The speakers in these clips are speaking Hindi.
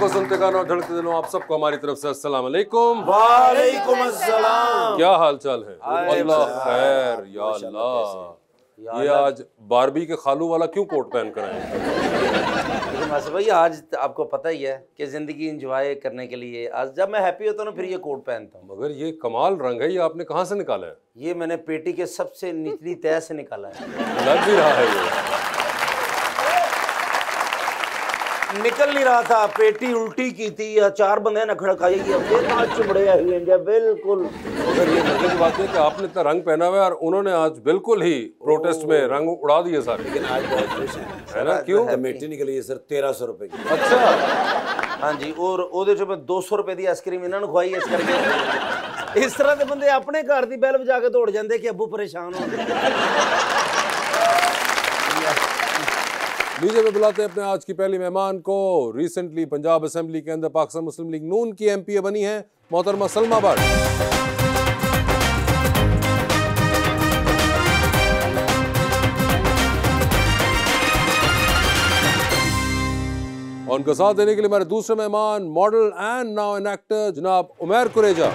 को सुनते गानों और धड़कते दिलों आप सबको हमारी तरफ से अस्सलाम वालेकुम वालेकुम अस्सलाम क्या हाल चाल है अल्लाह खैर या अल्लाह ये आज बारबी के खालू वाला क्यों कोट पहन कर आए भाई आज आपको पता ही है कि ज़िंदगी इंजॉय करने के लिए आज जब मैं हैप्पी होता हूँ ना फिर ये कोट पहनता हूँ मगर ये कमाल रंग है ये आपने कहाँ से निकाला है ये मैंने पेटी के सबसे निचली तय से निकाला है लग भी रहा है ये निकल नहीं रहा था पेटी उल्टी की थी अचार बंदे ने खड़काई बिल्कुल तो बात है कि आपने इतना रंग पहना हुआ और उन्होंने आज बिल्कुल ही प्रोटेस्ट में रंग उड़ा दिए सारे लेकिन आज बहुत खुश है ना क्यों कमेटी निकली है सर तेरह सौ रुपए की अच्छा हाँ जी और ਉਹਦੇ ਚ ਮੈਂ 200 ਰੁਪਏ ਦੀ ਆਈਸਕ੍ਰੀਮ ਇਹਨਾਂ ਨੂੰ ਖਵਾਈ ਇਸ ਕਰਕੇ ਇਸ ਤਰ੍ਹਾਂ ਦੇ ਬੰਦੇ ਆਪਣੇ ਘਰ ਦੀ ਬੈਲ ਵਜਾ ਕੇ ਦੌੜ ਜਾਂਦੇ ਕਿ ਅੱਬੂ लीजिए में बुलाते हैं अपने आज की पहली मेहमान को रिसेंटली पंजाब असेंबली के अंदर पाकिस्तान मुस्लिम लीग नून की एमपीए बनी है मोहतरमा सलमा भट्ट उनका साथ देने के लिए हमारे दूसरे मेहमान model and now an actor जनाब उमेर कुरेजा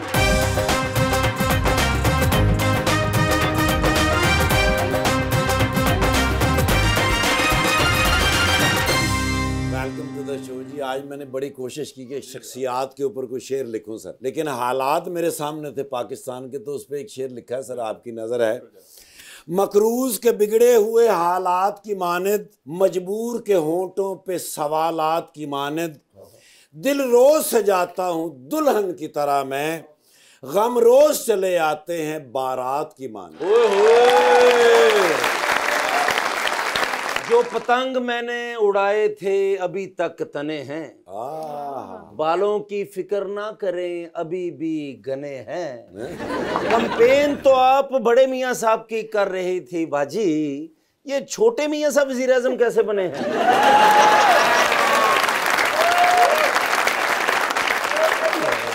जी आज मैंने बड़ी कोशिश की कि शख्सियात के ऊपर कोई शेर लिखूं सर लेकिन हालात मेरे सामने थे पाकिस्तान के तो उस पर एक शेर लिखा है सर आपकी नज़र है मकरूज के बिगड़े हुए हालात की मानद मजबूर के होंठों पे सवालात की मानद दिल रोज सजाता हूँ दुल्हन की तरह मैं गम रोज चले आते हैं बारात की मानद जो पतंग मैंने उड़ाए थे अभी तक तने हैं बालों की फिक्र ना करें अभी भी गने हैं कंपेन तो आप बड़े मियाँ साहब की कर रही थी बाजी ये छोटे मियाँ साहब वजीर आजम कैसे बने हैं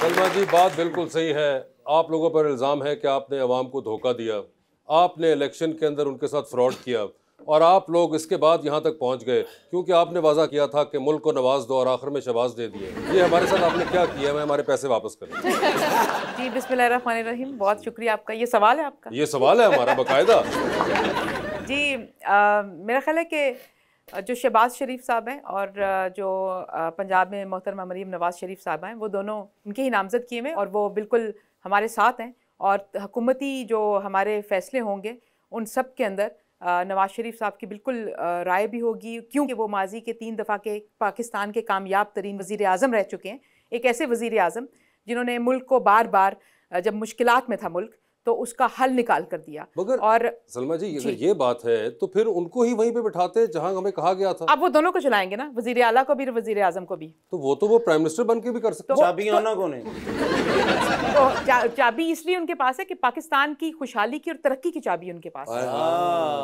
सलमा जी बात बिल्कुल सही है आप लोगों पर इल्ज़ाम है कि आपने आवाम को धोखा दिया आपने इलेक्शन के अंदर उनके साथ फ्रॉड किया और आप लोग इसके बाद यहाँ तक पहुँच गए क्योंकि आपने वादा किया था कि मुल्क को नवाज दो और आखिर में शबाज दे दिए ये हमारे साथ आपने क्या किया मैं हमारे पैसे वापस कर जी बिस्मिल्लाहिर्रहमानिर्रहीम बहुत शुक्रिया आपका ये सवाल है आपका ये सवाल है हमारा बाकायदा जी आ, मेरा ख्याल है कि जो शहबाज शरीफ साहब हैं और जो पंजाब में मोहतरमा मरीम नवाज शरीफ साहब हैं वो दोनों उनके ही नामजद किए हुए और वो बिल्कुल हमारे साथ हैं और हकूमती जो हमारे फैसले होंगे उन सब के अंदर नवाज शरीफ साहब की बिल्कुल राय भी होगी क्योंकि वो माजी के तीन दफ़ा के पाकिस्तान के कामयाब तरीन वज़ी अजम रह चुके हैं एक ऐसे वज़ी अजम जिन्होंने मुल्क को बार बार जब मुश्किल में था मुल्क तो उसका हल निकाल कर दिया मगर और सलमा जी अगर ये बात है तो फिर उनको ही वहीं पे बिठाते जहां हमें कहा गया था अब वो दोनों को चलाएंगे ना वजीर आला को भी वजीर आजम को भी तो वो तो वो प्राइम मिनिस्टर बन के भी कर सकते तो, चाबियां तो, को तो चाबी इसलिए उनके पास है कि पाकिस्तान की खुशहाली की और तरक्की की चाबी उनके पास है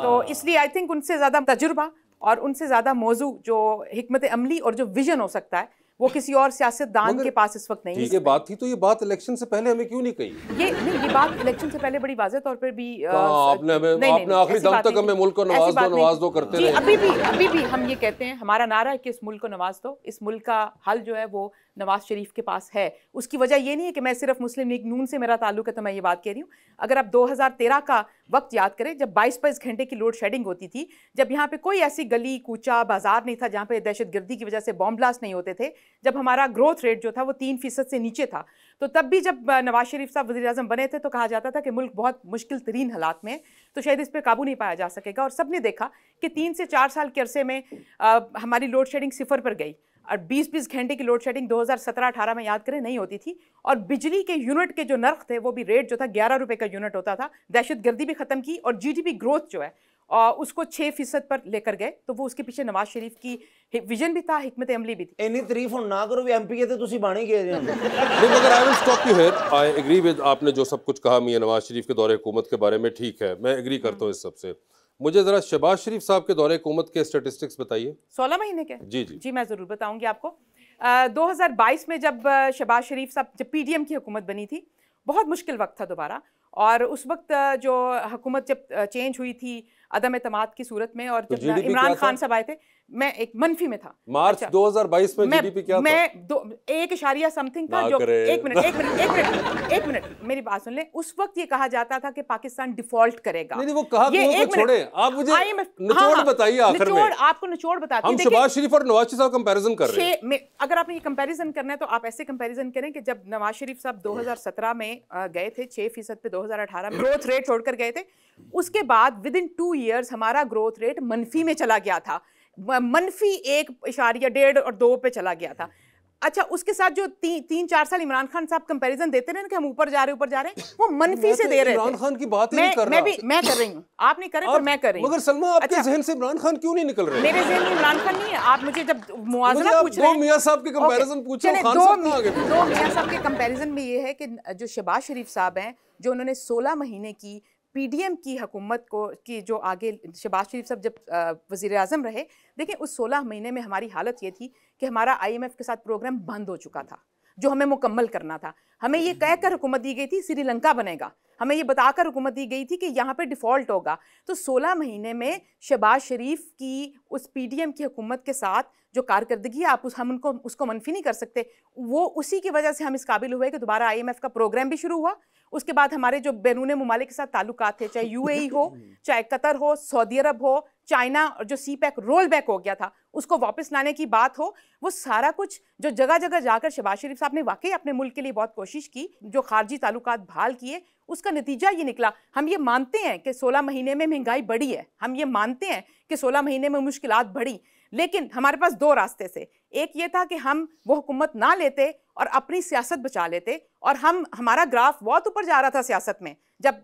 तो इसलिए आई थिंक उनसे ज्यादा तजुर्बा और उनसे ज्यादा मौजू जो हमत अमली और जो विजन हो सकता है वो किसी और सियासतदान के पास इस वक्त नहीं ये बात थी तो ये बात इलेक्शन से पहले हमें क्यों नहीं कही ये नहीं ये बात इलेक्शन से पहले बड़ी वाजह तौर पर भी हाँ, आपने हमें आपने आखिरी दम तक हमें मुल्क को नवाज दो नवाज दो करते रहे अभी भी अभी भी हम ये कहते हैं हमारा नारा है कि इस मुल्क को नवाज दो इस मुल्क का हल जो है वो नवाज शरीफ के पास है उसकी वजह ये नहीं है कि मैं सिर्फ मुस्लिम लीग नून से मेरा ताल्लुक है तो मैं ये बात कह रही हूँ अगर आप 2013 का वक्त याद करें जब बाईस बाईस घंटे की लोड शेडिंग होती थी जब यहाँ पे कोई ऐसी गली कूचा बाजार नहीं था जहाँ पे दहशतगर्दी की वजह से बॉम्ब ब्लास्ट नहीं होते थे जब हमारा ग्रोथ रेट जो था वो तीन फीसद से नीचे था तो तब भी जब नवाज शरीफ साहब वजी अजम बने थे तो कहा जाता था कि मुल्क बहुत मुश्किल तरीन हालात में तो शायद इस पर काबू नहीं पाया जा सकेगा और सब ने देखा कि तीन से चार साल के अरसे में हमारी लोड शेडिंग सिफर पर गई और 20-20 घंटे की लोड शेडिंग 2017-18 में याद करें नहीं होती थी और बिजली के यूनिट के जो नर्क थे वो भी रेट जो था ग्यारह रुपये का यूनिट होता था दहशत गर्दी भी ख़त्म की और जीडीपी ग्रोथ जो है और उसको छः फीसद पर लेकर गए तो वो उसके पीछे नवाज शरीफ की विजन भी था हमत अमली भी थी इन्हीं तरीफ हम ना करो एम पी के बाणी के आई एग्री विद आपने जो सब कुछ कहा मियाँ नवाज शरीफ के दौरे हुकूमत के बारे में ठीक है मैं एग्री करता हूँ इस सबसे मुझे जरा शहबाज शरीफ साहब के दौरे हुकूमत के स्टेटिस्टिक्स बताइए सोलह महीने के जी जी जी मैं ज़रूर बताऊंगी आपको दो 2022 में जब शहबाज शरीफ साहब जब पी की हुकूमत बनी थी बहुत मुश्किल वक्त था दोबारा और उस वक्त जो हुकूमत जब चेंज हुई थी अदम अतमाद की सूरत में और तो जब इमरान खान साहब आए थे मैं एक मनफी में था मार्च अच्छा, 2022 में जीडीपी क्या मैं था? दो एक इशारिया समथिंग था जो एक मिनट एक मिनट एक मिनट एक मिनट मेरी बात सुन ले उस वक्त ये कहा जाता था कि पाकिस्तान डिफॉल्ट करेगा नहीं, नहीं वो कहा छोड़े आप मुझे निचोड़ हाँ, हाँ। बताइए आखिर में आपको निचोड़ बताते हम शहबाज शरीफ और नवाज शरीफ कंपैरिजन कर रहे हैं अगर आपने ये कंपैरिजन करना है तो आप ऐसे कंपैरिजन करें कि जब नवाज शरीफ साहब 2017 में गए थे 6 फीसद पे 2018 में ग्रोथ रेट छोड़कर गए थे उसके बाद विद इन टू ईयर्स हमारा ग्रोथ रेट मनफी में चला गया था मनफी एक इशारिया डेढ़ और दो पे चला गया था अच्छा उसके साथ जो ती, तीन चार साल इमरान खान साहब कंपैरिजन देते रहे ना कि हम ऊपर जा रहे ऊपर जा रहे वो मनफी तो से दे रहे इमरान खान की बात मैं, नहीं कर मैं भी मैं कर रही हूँ आप नहीं कर रहे पर मैं कर रही हूँ मगर सलमा आपके अच्छा, जहन से इमरान खान क्यों नहीं निकल रहे मेरे जहन में इमरान खान नहीं है आप मुझे जब मुआवजा पूछ रहे मियाँ साहब के कंपैरिजन पूछ रहे दो मियाँ साहब के कंपैरिजन में ये है कि जो शहबाज शरीफ साहब हैं जो उन्होंने सोलह महीने की पीडीएम की हुकूमत को की जो आगे शहबाज शरीफ साहब जब वज़ी अजम रहे देखें उस सोलह महीने में हमारी हालत ये थी कि हमारा आई एम एफ़ के साथ प्रोग्राम बंद हो चुका था जो हमें मुकम्मल करना था हमें ये कहकर हुकूमत दी गई थी श्रीलंका बनेगा हमें ये बताकर हुकूमत दी गई थी कि यहाँ पे डिफ़ॉल्ट होगा तो 16 महीने में शहबाज शरीफ की उस पीडीएम की हुकूमत के साथ जो कारकर्दगी आप उस हम उनको उसको मनफी नहीं कर सकते वो उसी की वजह से हम इस काबिल हुए कि दोबारा आई का प्रोग्राम भी शुरू हुआ उसके बाद हमारे जो बैरून ममालिक के साथ ताल्लुक थे चाहे यू हो चाहे कतर हो सऊदी अरब हो चाइना और जो सी पैक रोल बैक हो गया था उसको वापस लाने की बात हो वो सारा कुछ जो जगह जगह जाकर शहबाज शरीफ साहब ने वाकई अपने मुल्क के लिए बहुत कोशिश की जो खारजी ताल्लुक बहाल किए उसका नतीजा ये निकला हम ये मानते हैं कि 16 महीने में महंगाई बढ़ी है हम ये मानते हैं कि 16 महीने में मुश्किल बढ़ी लेकिन हमारे पास दो रास्ते से एक ये था कि हम वो हुकूमत ना लेते और अपनी सियासत बचा लेते और हम हमारा ग्राफ बहुत ऊपर जा रहा था सियासत में जब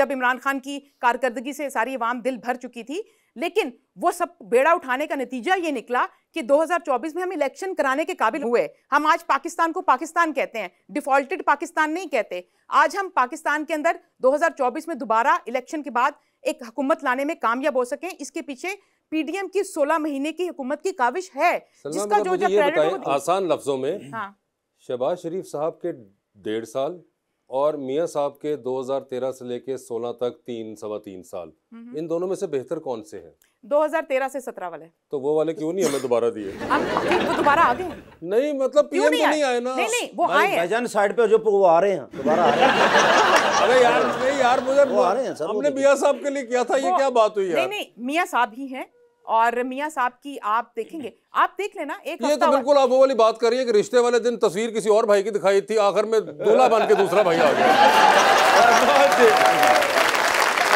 जब इमरान खान की कारकर्दगी से सारी आवाम दिल भर चुकी थी लेकिन वो सब बेड़ा उठाने का नतीजा ये निकला कि 2024 में हम इलेक्शन कराने के काबिल हुए हम आज पाकिस्तान को पाकिस्तान कहते हैं डिफॉल्टेड पाकिस्तान नहीं कहते आज हम पाकिस्तान के अंदर 2024 में दोबारा इलेक्शन के बाद एक हुकूमत लाने में कामयाब हो सके इसके पीछे पीडीएम की 16 महीने की हुकूमत की काविश है जिसका जो जो आसान लफ्जों में हाँ शहबाज शरीफ साहब के डेढ़ साल और मियाँ साहब के 2013 से लेके 16 तक तीन सवा तीन साल इन दोनों में से बेहतर कौन से हैं 2013 से 17 वाले तो वो वाले क्यों नहीं हमें दोबारा दिए वो तो दोबारा आ गए नहीं मतलब पीएम नहीं, तो नहीं आए ना नहीं नहीं वो आए हैं साइड पे जो वो आ रहे हैं दोबारा आ रहे हैं अरे यार नहीं यार मुझे वो आ रहे हैं हमने मियाँ साहब के लिए किया था ये क्या बात हुई यार नहीं नहीं मियाँ साहब ही हैं और मियाँ साहब की आप देखेंगे आप देख लेना एक ये तो बिल्कुल आप वो वाली बात कर रही है कि रिश्ते वाले दिन तस्वीर किसी और भाई की दिखाई थी आखिर में दूल्हा बन के दूसरा भाई आ गया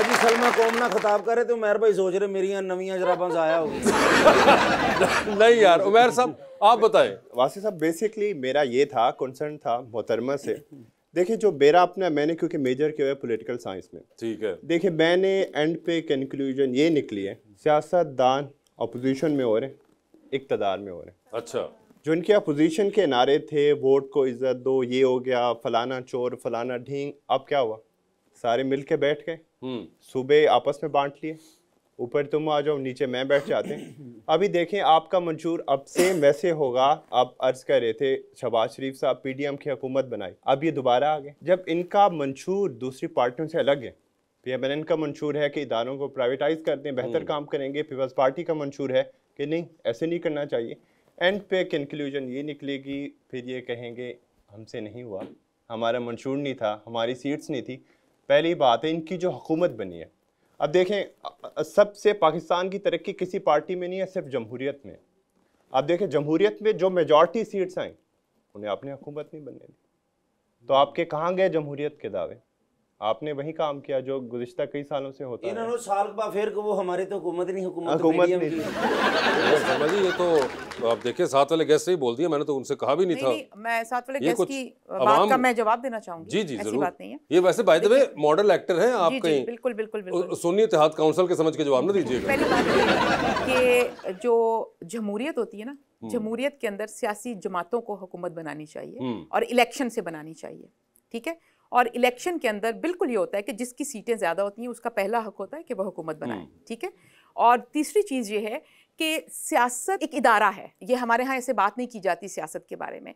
अभी सलमा कौम ना खिताब करे तो उमेर भाई सोच रहे मेरी नवी जराबा आया होगी नहीं यार उमेर साहब आप बताए वासी साहब बेसिकली मेरा ये था कंसर्न था मोहतरमा से देखिए जो मेरा अपना मैंने क्योंकि मेजर किया है पॉलिटिकल साइंस में ठीक है देखिए मैंने एंड पे कंक्लूजन ये निकली है सियासतदान अपोजिशन में हो रहे इकतदार में हो रहे अच्छा जो इनके अपोजिशन के नारे थे वोट को इज्जत दो ये हो गया फलाना चोर फलाना ढींग अब क्या हुआ सारे मिल के बैठ गए हम्म। सुबह आपस में बांट लिए ऊपर तुम आ जाओ नीचे मैं बैठ जाते हैं अभी देखें आपका मंशूर अब से वैसे होगा आप अर्ज कर रहे थे शहबाज शरीफ साहब पीडीएम की हुकूमत बनाई अब ये दोबारा आ गए जब इनका मंशूर दूसरी पार्टियों से अलग है पी एम एन एन का मंशूर है कि इदारों को प्राइवेटाइज करते हैं बेहतर हम्म। काम करेंगे पीपल्स पार्टी का मंशूर है कि नहीं ऐसे नहीं करना चाहिए एंड पे कंक्लूजन ये निकलेगी फिर ये कहेंगे हमसे नहीं हुआ हमारा मंशूर नहीं था हमारी सीट्स नहीं थी पहली बात है इनकी जो हुकूमत बनी है अब देखें सबसे पाकिस्तान की तरक्की किसी पार्टी में नहीं है सिर्फ जमहूरियत में आप देखें जमहूरियत में जो मेजॉरिटी सीट्स आई उन्हें अपनी हुकूमत नहीं बनने दी तो आपके कहाँ गए जमहूरियत के दावे आपने वही काम किया जो गुजश्ता कई सालों से होता इन्होंने साल के बाद फिर वो हमारे तो हुकूमत नहीं हुकूमत तो नहीं ये तो, तो आप देखिए साथ वाले गेस्ट से ही बोल दिया मैंने तो उनसे कहा भी नहीं, नहीं था नहीं, मैं साथ वाले गेस्ट की बात का मैं जवाब देना चाहूंगी जी जी जरूर बात नहीं है ये वैसे by the way model actor हैं आप कहीं बिल्कुल बिल्कुल बिल्कुल सुन्नी इतिहाद काउंसिल के समझ के जवाब ना दीजिएगा पहली बात कि जो जमहूरियत होती है ना हम्म। जमहूरियत के अंदर सियासी जमातों को हुकूमत बनानी चाहिए हम्म। और इलेक्शन से बनानी चाहिए ठीक है और इलेक्शन के अंदर बिल्कुल ये होता है कि जिसकी सीटें ज़्यादा होती हैं उसका पहला हक होता है कि वह हुकूमत बनाए हम्म। ठीक है और तीसरी चीज़ ये है कि सियासत एक इदारा है ये हमारे यहाँ ऐसे बात नहीं की जाती सियासत के बारे में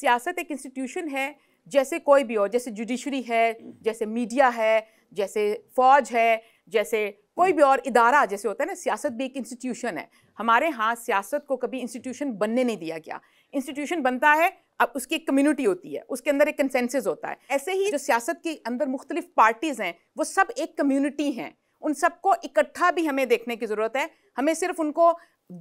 सियासत एक इंस्टीट्यूशन है जैसे कोई भी हो जैसे जुडिशरी है जैसे मीडिया है जैसे फौज है जैसे कोई भी और इदारा जैसे होता है ना सियासत भी एक इंस्टीट्यूशन है हमारे यहाँ सियासत को कभी इंस्टीट्यूशन बनने नहीं दिया गया इंस्टीट्यूशन बनता है अब उसकी एक कम्युनिटी होती है उसके अंदर एक कंसेंसस होता है ऐसे ही जो सियासत के अंदर मुख्तलिफ पार्टीज़ हैं वो सब एक कम्युनिटी हैं उन सबको इकट्ठा भी हमें देखने की ज़रूरत है हमें सिर्फ उनको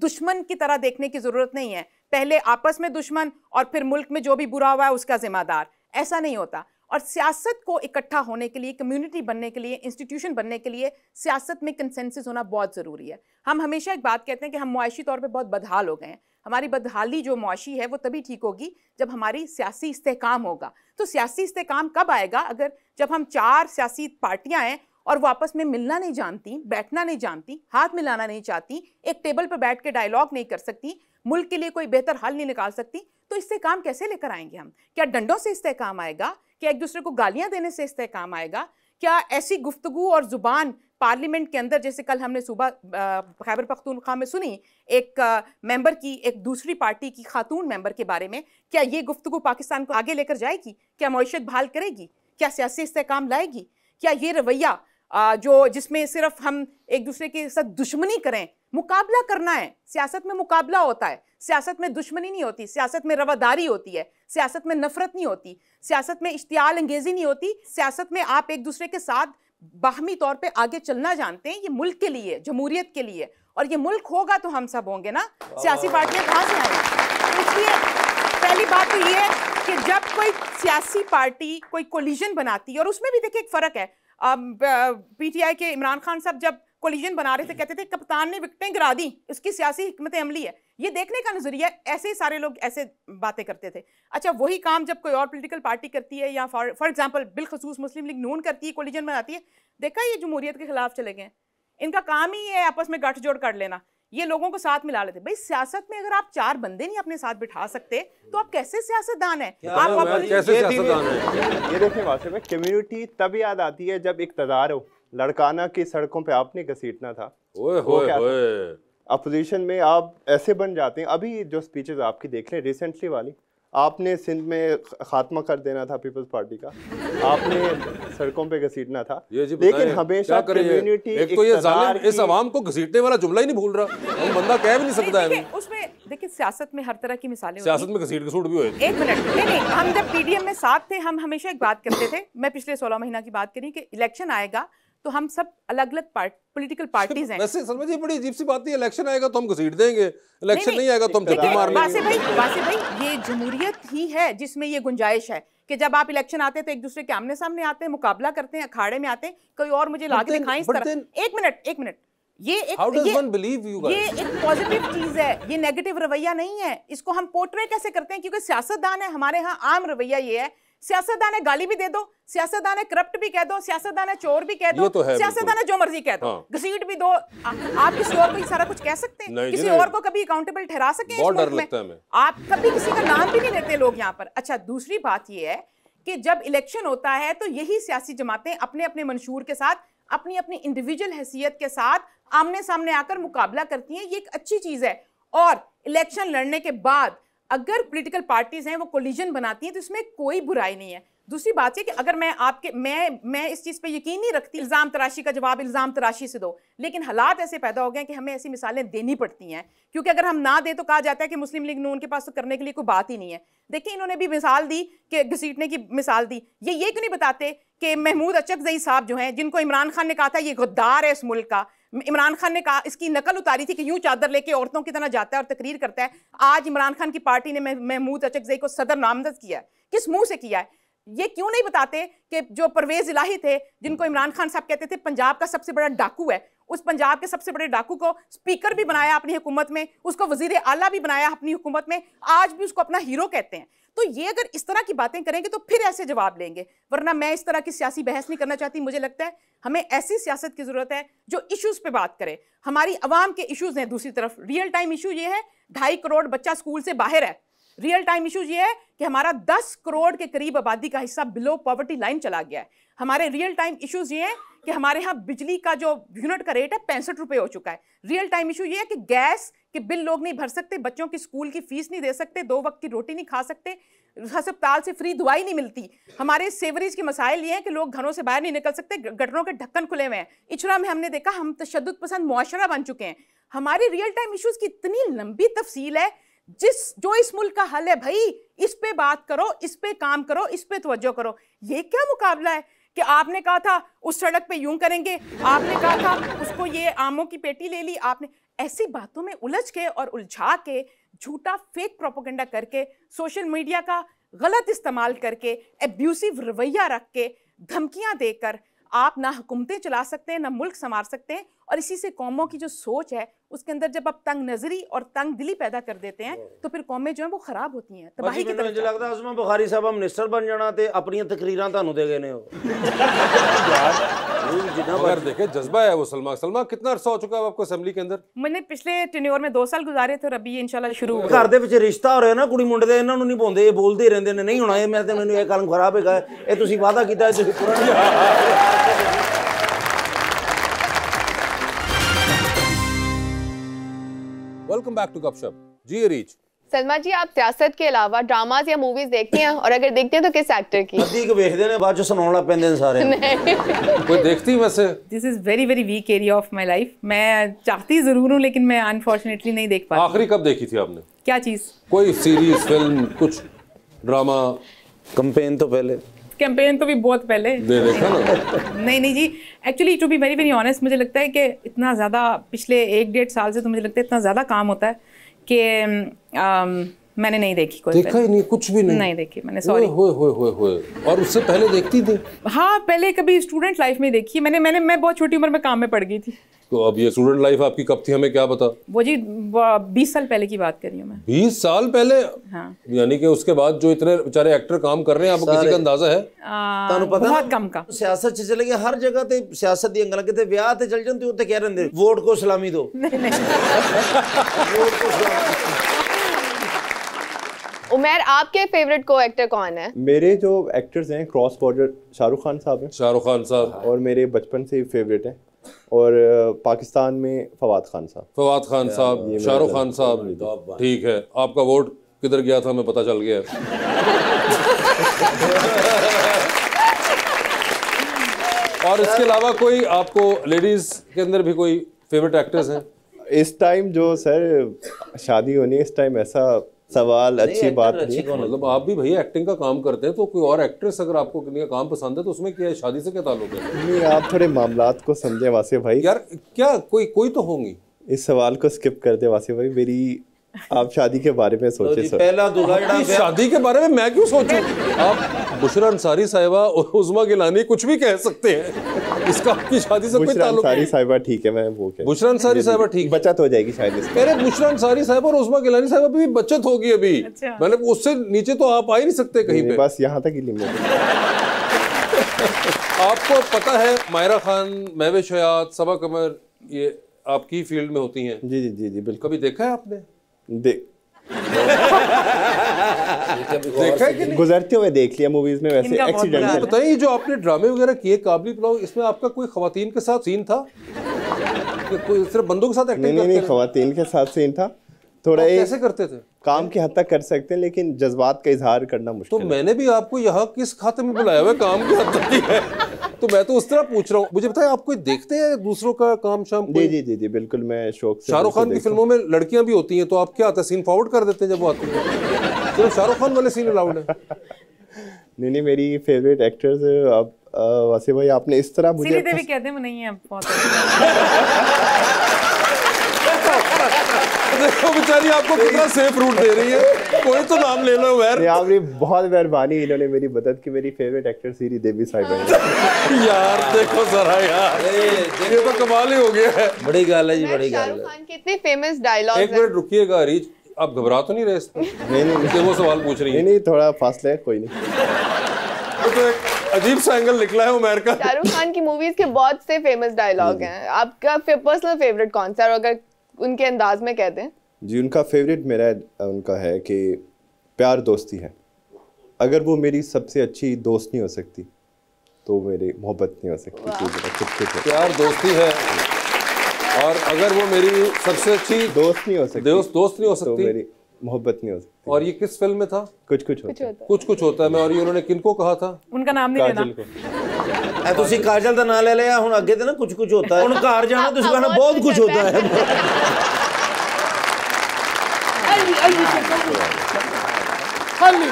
दुश्मन की तरह देखने की ज़रूरत नहीं है पहले आपस में दुश्मन और फिर मुल्क में जो भी बुरा हुआ है उसका ज़िम्मेदार ऐसा नहीं होता और सियासत को इकट्ठा होने के लिए कम्युनिटी बनने के लिए इंस्टीट्यूशन बनने के लिए सियासत में कंसेंसिस होना बहुत ज़रूरी है हम हमेशा एक बात कहते हैं कि हम मुआशी तौर पर बहुत बदहाल हो गए हैं हमारी बदहाली जो मुआशी है वो तभी ठीक होगी जब हमारी सियासी इस्तेकाम होगा तो सियासी इस्तेकाम कब आएगा अगर जब हम चार सियासी पार्टियाँ हैं और वो आपस में मिलना नहीं जानती बैठना नहीं जानती हाथ मिलाना नहीं चाहती एक टेबल पर बैठ के डायलॉग नहीं कर सकती मुल्क के लिए कोई बेहतर हल नहीं निकाल सकती तो इससे काम कैसे लेकर आएंगे हम क्या डंडों से इससे काम आएगा क्या एक दूसरे को गालियां देने से इससे काम आएगा क्या ऐसी गुफ्तगु और ज़ुबान पार्लियामेंट के अंदर जैसे कल हमने सुबह खैबर पख्तूनख्वा में सुनी एक मेंबर की एक दूसरी पार्टी की खातून मेंबर के बारे में क्या ये गुफ्तु पाकिस्तान को आगे लेकर जाएगी क्या मीशत बहाल करेगी क्या सियासी इसकाम लाएगी क्या ये रवैया जो जिसमें सिर्फ हम एक दूसरे के साथ दुश्मनी करें मुकाबला करना है सियासत में मुकाबला होता है सियासत में दुश्मनी नहीं होती सियासत में रवादारी होती है सियासत में नफरत नहीं होती सियासत में इश्तियाल अंगेजी नहीं होती सियासत में आप एक दूसरे के साथ बाहमी तौर पे आगे चलना जानते हैं ये मुल्क के लिए जमहूरियत के लिए और ये मुल्क होगा तो हम सब होंगे ना सियासी पार्टियां कहाँ से आएंगी तो इसलिए पहली बात तो ये है कि जब कोई सियासी पार्टी कोई कोलिजन बनाती है और उसमें भी देखिए एक फ़र्क है पीटीआई के इमरान खान साहब जब कोलिजन बना रहे थे कहते थे कप्तान ने विकटें गिरा दी उसकी सियासी हमत अमली है ये देखने का नज़रिया ऐसे ही सारे लोग ऐसे बातें करते थे अच्छा वही काम जब कोई और पोलिटिकल पार्टी करती है या फॉर फॉर एग्जाम्पल बिलखसूस मुस्लिम लीग नून करती है कोलिजन बनाती है देखा ये जमहूरियत के खिलाफ चले गए इनका काम ही है आपस में गठजोड़ कर लेना ये लोगों को साथ मिला लेते भाई सियासत में अगर आप चार बंदे नहीं अपने साथ बिठा सकते तो आप कैसे सियासतदान है आप कैसे सियासतदान है ये देखिए वास्तव में कम्युनिटी तब याद आती है जब इकतदार हो लड़काना की सड़कों पे आपने घसीटना था ओए होए होए अपोजिशन में आप ऐसे बन जाते हैं अभी जो स्पीचेस आपकी देख लें रिसेंटली वाली आपने सिंध में खात्मा कर देना था पीपल्स पार्टी का आपने सड़कों पे घसीटना था ये जी लेकिन हमेशा कम्युनिटी एक तो ये जालिम इस आवाम को घसीटने वाला जुमला ही नहीं भूल रहा वो बंदा कह भी नहीं सकता है उसमें देखिए सियासत में हर तरह की मिसालें सियासत में घसीट घसूट भी हुए एक मिनट नहीं नहीं हम जब पीडीएम में साथ थे हम हमेशा एक बात करते थे मैं पिछले सोलह महीना की बात करी कि इलेक्शन आएगा तो हम सब अलग अलग पार्ट पॉलिटिकल पार्टीज हैं वैसे शर्मा जी बड़ी अजीब सी बात नहीं इलेक्शन आएगा तो हम घसीट देंगे इलेक्शन नहीं, नहीं आएगा तो हम चक्कर मार लेंगे भाई वासे भाई ये जमहूरियत ही है जिसमें ये गुंजाइश है कि जब आप इलेक्शन आते हैं तो एक दूसरे के आमने सामने आते हैं मुकाबला करते हैं अखाड़े में आते हैं कोई और मुझे लाके के दिखाएं इस तरह एक मिनट एक मिनट ये एक ये, ये एक पॉजिटिव चीज है ये नेगेटिव रवैया नहीं है इसको हम पोर्ट्रे कैसे करते हैं क्योंकि सियासतदान है हमारे यहाँ आम रवैया ये है सियासतदान ने गाली भी दे दो सियासतदान ने करप्ट भी कह दो सियासतदान ने चोर भी कह दो तो सियासतदान ने जो मर्जी कह दो हाँ। घसीट भी दो आ, आप किसी और को सारा कुछ कह सकते हैं किसी और को कभी अकाउंटेबल ठहरा सके आप कभी किसी का नाम भी नहीं लेते लोग यहाँ पर अच्छा दूसरी बात यह है कि जब इलेक्शन होता है तो यही सियासी जमातें अपने अपने मंशूर के साथ अपनी अपनी इंडिविजुअल हैसियत के साथ आमने सामने आकर मुकाबला करती हैं ये एक अच्छी चीज़ है और इलेक्शन लड़ने के बाद अगर पोलिटिकल पार्टीज़ हैं वो कोलिजन बनाती हैं तो इसमें कोई बुराई नहीं है दूसरी बात यह कि अगर मैं आपके मैं मैं इस चीज़ पे यकीन नहीं रखती इल्ज़ाम तराशी का जवाब इल्ज़ाम तराशी से दो लेकिन हालात ऐसे पैदा हो गए हैं कि हमें ऐसी मिसालें देनी पड़ती हैं क्योंकि अगर हम ना दें तो कहा जाता है कि मुस्लिम लीग नून के पास तो करने के लिए कोई बात ही नहीं है देखिए इन्होंने भी मिसाल दी कि घसीटने की मिसाल दी ये ये क्यों नहीं बताते कि महमूद अचक जई साहब जो हैं जिनको इमरान खान ने कहा था ये गद्दार है इस मुल्क का इमरान खान ने कहा इसकी नकल उतारी थी कि यूं चादर लेके औरतों की तरह जाता है और तकरीर करता है आज इमरान खान की पार्टी ने महमूद अचकजई को सदर नामजद किया है किस मुंह से किया है ये क्यों नहीं बताते कि जो परवेज इलाही थे जिनको इमरान खान साहब कहते थे पंजाब का सबसे बड़ा डाकू है उस पंजाब के सबसे बड़े डाकू को स्पीकर भी बनाया अपनी हुकूमत में उसको वजीर आला भी बनाया अपनी हुकूमत में आज भी उसको अपना हीरो कहते हैं तो ये अगर इस तरह की बातें करेंगे तो फिर ऐसे जवाब लेंगे वरना मैं इस तरह की सियासी बहस नहीं करना चाहती मुझे लगता है हमें ऐसी सियासत की ज़रूरत है जो इश्यूज़ पे बात करे हमारी आवाम के इश्यूज़ हैं दूसरी तरफ रियल टाइम इशू ये है ढाई करोड़ बच्चा स्कूल से बाहर है रियल टाइम इशू ये है कि हमारा दस करोड़ के करीब आबादी का हिस्सा बिलो पॉवर्टी लाइन चला गया है हमारे रियल टाइम इश्यूज ये हैं कि हमारे यहाँ बिजली का जो यूनिट का रेट है पैंसठ रुपये हो चुका है रियल टाइम इशू ये है कि गैस के बिल लोग नहीं भर सकते बच्चों की स्कूल की फीस नहीं दे सकते दो वक्त की रोटी नहीं खा सकते हस्पताल से फ्री दवाई नहीं मिलती हमारे सेवरेज के मसाइल ये हैं कि लोग घरों से बाहर नहीं निकल सकते गटरों के ढक्कन खुले हुए हैं इचरा में हमने देखा हम तशद तो पसंद माशरा बन चुके हैं हमारे रियल टाइम इशूज़ की इतनी लंबी तफसील है जिस जो इस मुल्क का हल है भाई इस पे बात करो इस पे काम करो इस पे तवज्जो करो ये क्या मुकाबला है कि आपने कहा था उस सड़क पे यूं करेंगे आपने कहा था उसको ये आमों की पेटी ले ली आपने ऐसी बातों में उलझ के और उलझा के झूठा फेक प्रोपोगंडा करके सोशल मीडिया का गलत इस्तेमाल करके एब्यूसिव रवैया रख के धमकियां देकर आप ना हुकूमतें चला सकते हैं ना मुल्क संवार सकते हैं और इसी से कौमों की जो सोच है उसके अंदर जब आप तंग नजरी और तंग दिली पैदा कर देते हैं हाँ। तो फिर कौमें जो है वो खराब होती हैं तबाही की तरफ लगता है उसमें बुखारी साहब मिनिस्टर बन जाना ते अपनी तकरीर ਤੁਹਾਨੂੰ ਦੇ ਗਏ ਨੇ ਉਹ देखे जज्बा है वो सलमा सलमा कितना अरसा हो चुका है आपको असेंबली के अंदर मैंने पिछले टेन्योर में 2 साल गुजारे थे ਰੱਬੀ ਇਨਸ਼ਾਅੱਲਾ ਸ਼ੁਰੂ ਘਰ ਦੇ ਵਿੱਚ ਰਿਸ਼ਤਾ ਹੋ ਰਿਹਾ ਨਾ ਕੁੜੀ ਮੁੰਡੇ ਦੇ ਇਹਨਾਂ ਨੂੰ ਨਹੀਂ ਪਾਉਂਦੇ ਇਹ ਬੋਲਦੇ ਹੀ ਰਹਿੰਦੇ ਨੇ ਨਹੀਂ ਹੋਣਾ ਇਹ ਮੈਂ ਤੇ ਮੈਨੂੰ ਇਹ ਕਾਲਮ ਖਰਾਬ वेलकम बैक टू गपशप जी रीच सलमा जी आप सियासत के अलावा ड्रामास या मूवीज देखते हैं और अगर देखते हैं तो किस एक्टर की अधिक देखते हैं बाद जो सुनाना पेंदे ने सारे कोई देखती वैसे this is very very weak area of my life मैं चाहती जरूर हूं लेकिन मैं अनफॉर्चूनेटली नहीं देख पाती आखिरी कब देखी थी आपने क्या चीज कोई सीरीज फिल्म कुछ ड्रामा कैंपेन तो पहले कैंपेन तो भी बहुत पहले दे देखा ना नहीं नहीं जी actually to be very very honest मुझे लगता है कि इतना ज़्यादा पिछले एक डेढ़ साल से तो मुझे लगता है इतना ज़्यादा काम होता है कि मैंने नहीं देखी कोई देखा ही नहीं कुछ भी नहीं नहीं देखी मैंने सॉरी होए होए होए होए और उससे पहले देखती थी हाँ पहले कभी स्टूडेंट लाइफ में देखी मैंने मैंने मैं बहुत छोटी उम्र में काम में पड़ गई थी तो अब ये स्टूडेंट लाइफ आपकी कब थी हमें क्या पता वो जी बीस साल पहले की बात कर रही हूँ मैं बीस साल पहले हाँ यानी कि उसके बाद जो इतने बेचारे एक्टर काम कर रहे हैं आपको किसी का अंदाजा है बहुत कम का सियासत ਚ ਚਲੇ ਗਏ ਹਰ ਜਗ੍ਹਾ ਤੇ ਸਿਆਸਤ ਦੀ ਅੰਗਲਾਂ ਕਿਤੇ ਵਿਆਹ ਤੇ ਚਲ ਜਾਂਦੇ ਉੱਤੇ ਕਹਿ ਰਹਿੰਦੇ ਵੋਟ ਕੋ ਸਲਾਮੀ ਦਿਓ ਨਹੀਂ उमेर आपके फेवरेट को एक्टर कौन है मेरे जो एक्टर्स हैं क्रॉस बॉर्डर शाहरुख खान साहब हैं शाहरुख खान साहब और मेरे बचपन से फेवरेट हैं और पाकिस्तान में फवाद खान साहब फवाद खान साहब शाहरुख खान साहब तो ठीक है आपका वोट किधर गया था हमें पता चल गया और इसके अलावा कोई आपको लेडीज के अंदर भी कोई फेवरेट एक्टर्स हैं इस टाइम जो सर शादी होनी है इस टाइम ऐसा सवाल अच्छी बात अच्छी नहीं मतलब, मतलब आप भी भैया एक्टिंग का काम करते हैं तो कोई और एक्ट्रेस अगर आपको का काम पसंद है तो उसमें क्या है शादी से क्या ताल्लुक है नहीं आप थोड़े मामला को समझे वासे भाई यार क्या कोई कोई तो होंगी इस सवाल को स्किप कर दे वासे भाई मेरी आप शादी के बारे में सोचे तो पहला दुल्हन शादी के बारे में मैं क्यों सोचूं आप बुशरा अंसारी साहिबा और उजमा गिलानी कुछ भी कह सकते हैं इसका आपकी शादी से कोई ताल्लुक नहीं साहिबा ठीक है मैं वो कह बुशरा अंसारी साहिबा ठीक बचत हो जाएगी शायद इसमें अरे बुशरा अंसारी साहिबा और उस्मा गिलानी साहिबा भी बचत होगी अभी अच्छा। मतलब उससे नीचे तो आप आ ही नहीं सकते कहीं पे बस यहाँ तक ही लिमिट आपको पता है मायरा खान महवे शयात सबा कमर ये आपकी फील्ड में होती हैं जी जी जी जी बिल्कुल कभी देखा है आपने देख गुजरते हुए देख लिया मूवीज में वैसे एक्सीडेंट बताइए जो आपने ड्रामे वगैरह किए काबली पुलाव इसमें आपका कोई खातन के साथ सीन था कोई सिर्फ बंदों के साथ नहीं नहीं खातन के साथ सीन था थोड़ा कैसे करते थे काम की हद तक कर सकते हैं लेकिन जज्बात का इजहार करना तो मुश्किल तो मैंने भी आपको यहाँ किस खाते में बुलाया हुआ काम की हद तक ही है तो मैं तो उस तरह पूछ रहा हूँ मुझे बताया आप कोई देखते हैं दूसरों का काम शाम जी जी जी जी बिल्कुल मैं शौक शाहरुख खान की फिल्मों में लड़कियां भी होती हैं तो आप क्या आता सीन फॉरवर्ड कर देते हैं जब वो आती है तो शाहरुख खान वाले सीन अलाउड है नहीं नहीं मेरी फेवरेट एक्टर्स वासी भाई आपने इस तरह मुझे भी कहते हैं नहीं है देखो बेचारी आपको कितना सेफ रूट दे रही है कोई तो नाम ले लो यार आपने बहुत मेहरबानी इन्होंने मेरी मदद की मेरी फेवरेट एक्टर सीरी देवी साहिब यार देखो जरा यार ये तो कमाल ही हो गया है बड़ी गल है जी बड़ी गल है कितने फेमस डायलॉग एक मिनट रुकिएगा रीच आप घबरा तो नहीं रहे इस नहीं नहीं वो सवाल पूछ रही है नहीं थोड़ा फासले है कोई नहीं तो एक अजीब सा एंगल निकला है उमेर का शाहरुख खान की मूवीज के बहुत से फेमस हम्म। डायलॉग हैं आपका पर्सनल फेवरेट कौन सा और अगर उनके अंदाज में कह दें जी उनका फेवरेट मेरा उनका है कि प्यार दोस्ती है अगर वो मेरी सबसे अच्छी दोस्त नहीं हो सकती तो मेरी मोहब्बत नहीं हो सकती प्यार दोस्ती है और अगर वो मेरी सबसे अच्छी दोस्त नहीं हो सकती दोस्त दोस्त नहीं हो तो सकती तो मेरी मोहब्बत नहीं हो सकती और ये किस फिल्म में था कुछ कुछ होता कुछ कुछ कुछ होता है मैं और ये उन्होंने किनको कहा था उनका नाम नहीं हाँ, लेना ਐ ਤੁਸੀਂ ਕਾਜਲ ਦਾ ਨਾਮ ਲੈ ਲਿਆ ਹੁਣ ਅੱਗੇ ਤੇ ਨਾ ਕੁਝ ਕੁਝ ਹੁੰਦਾ ਹੈ ਹੁਣ ਘਰ ਜਾਣਾ ਤੁਸੀਂ ਕਹਿੰਦਾ ਬਹੁਤ ਕੁਝ ਹੁੰਦਾ ਹੈ خلي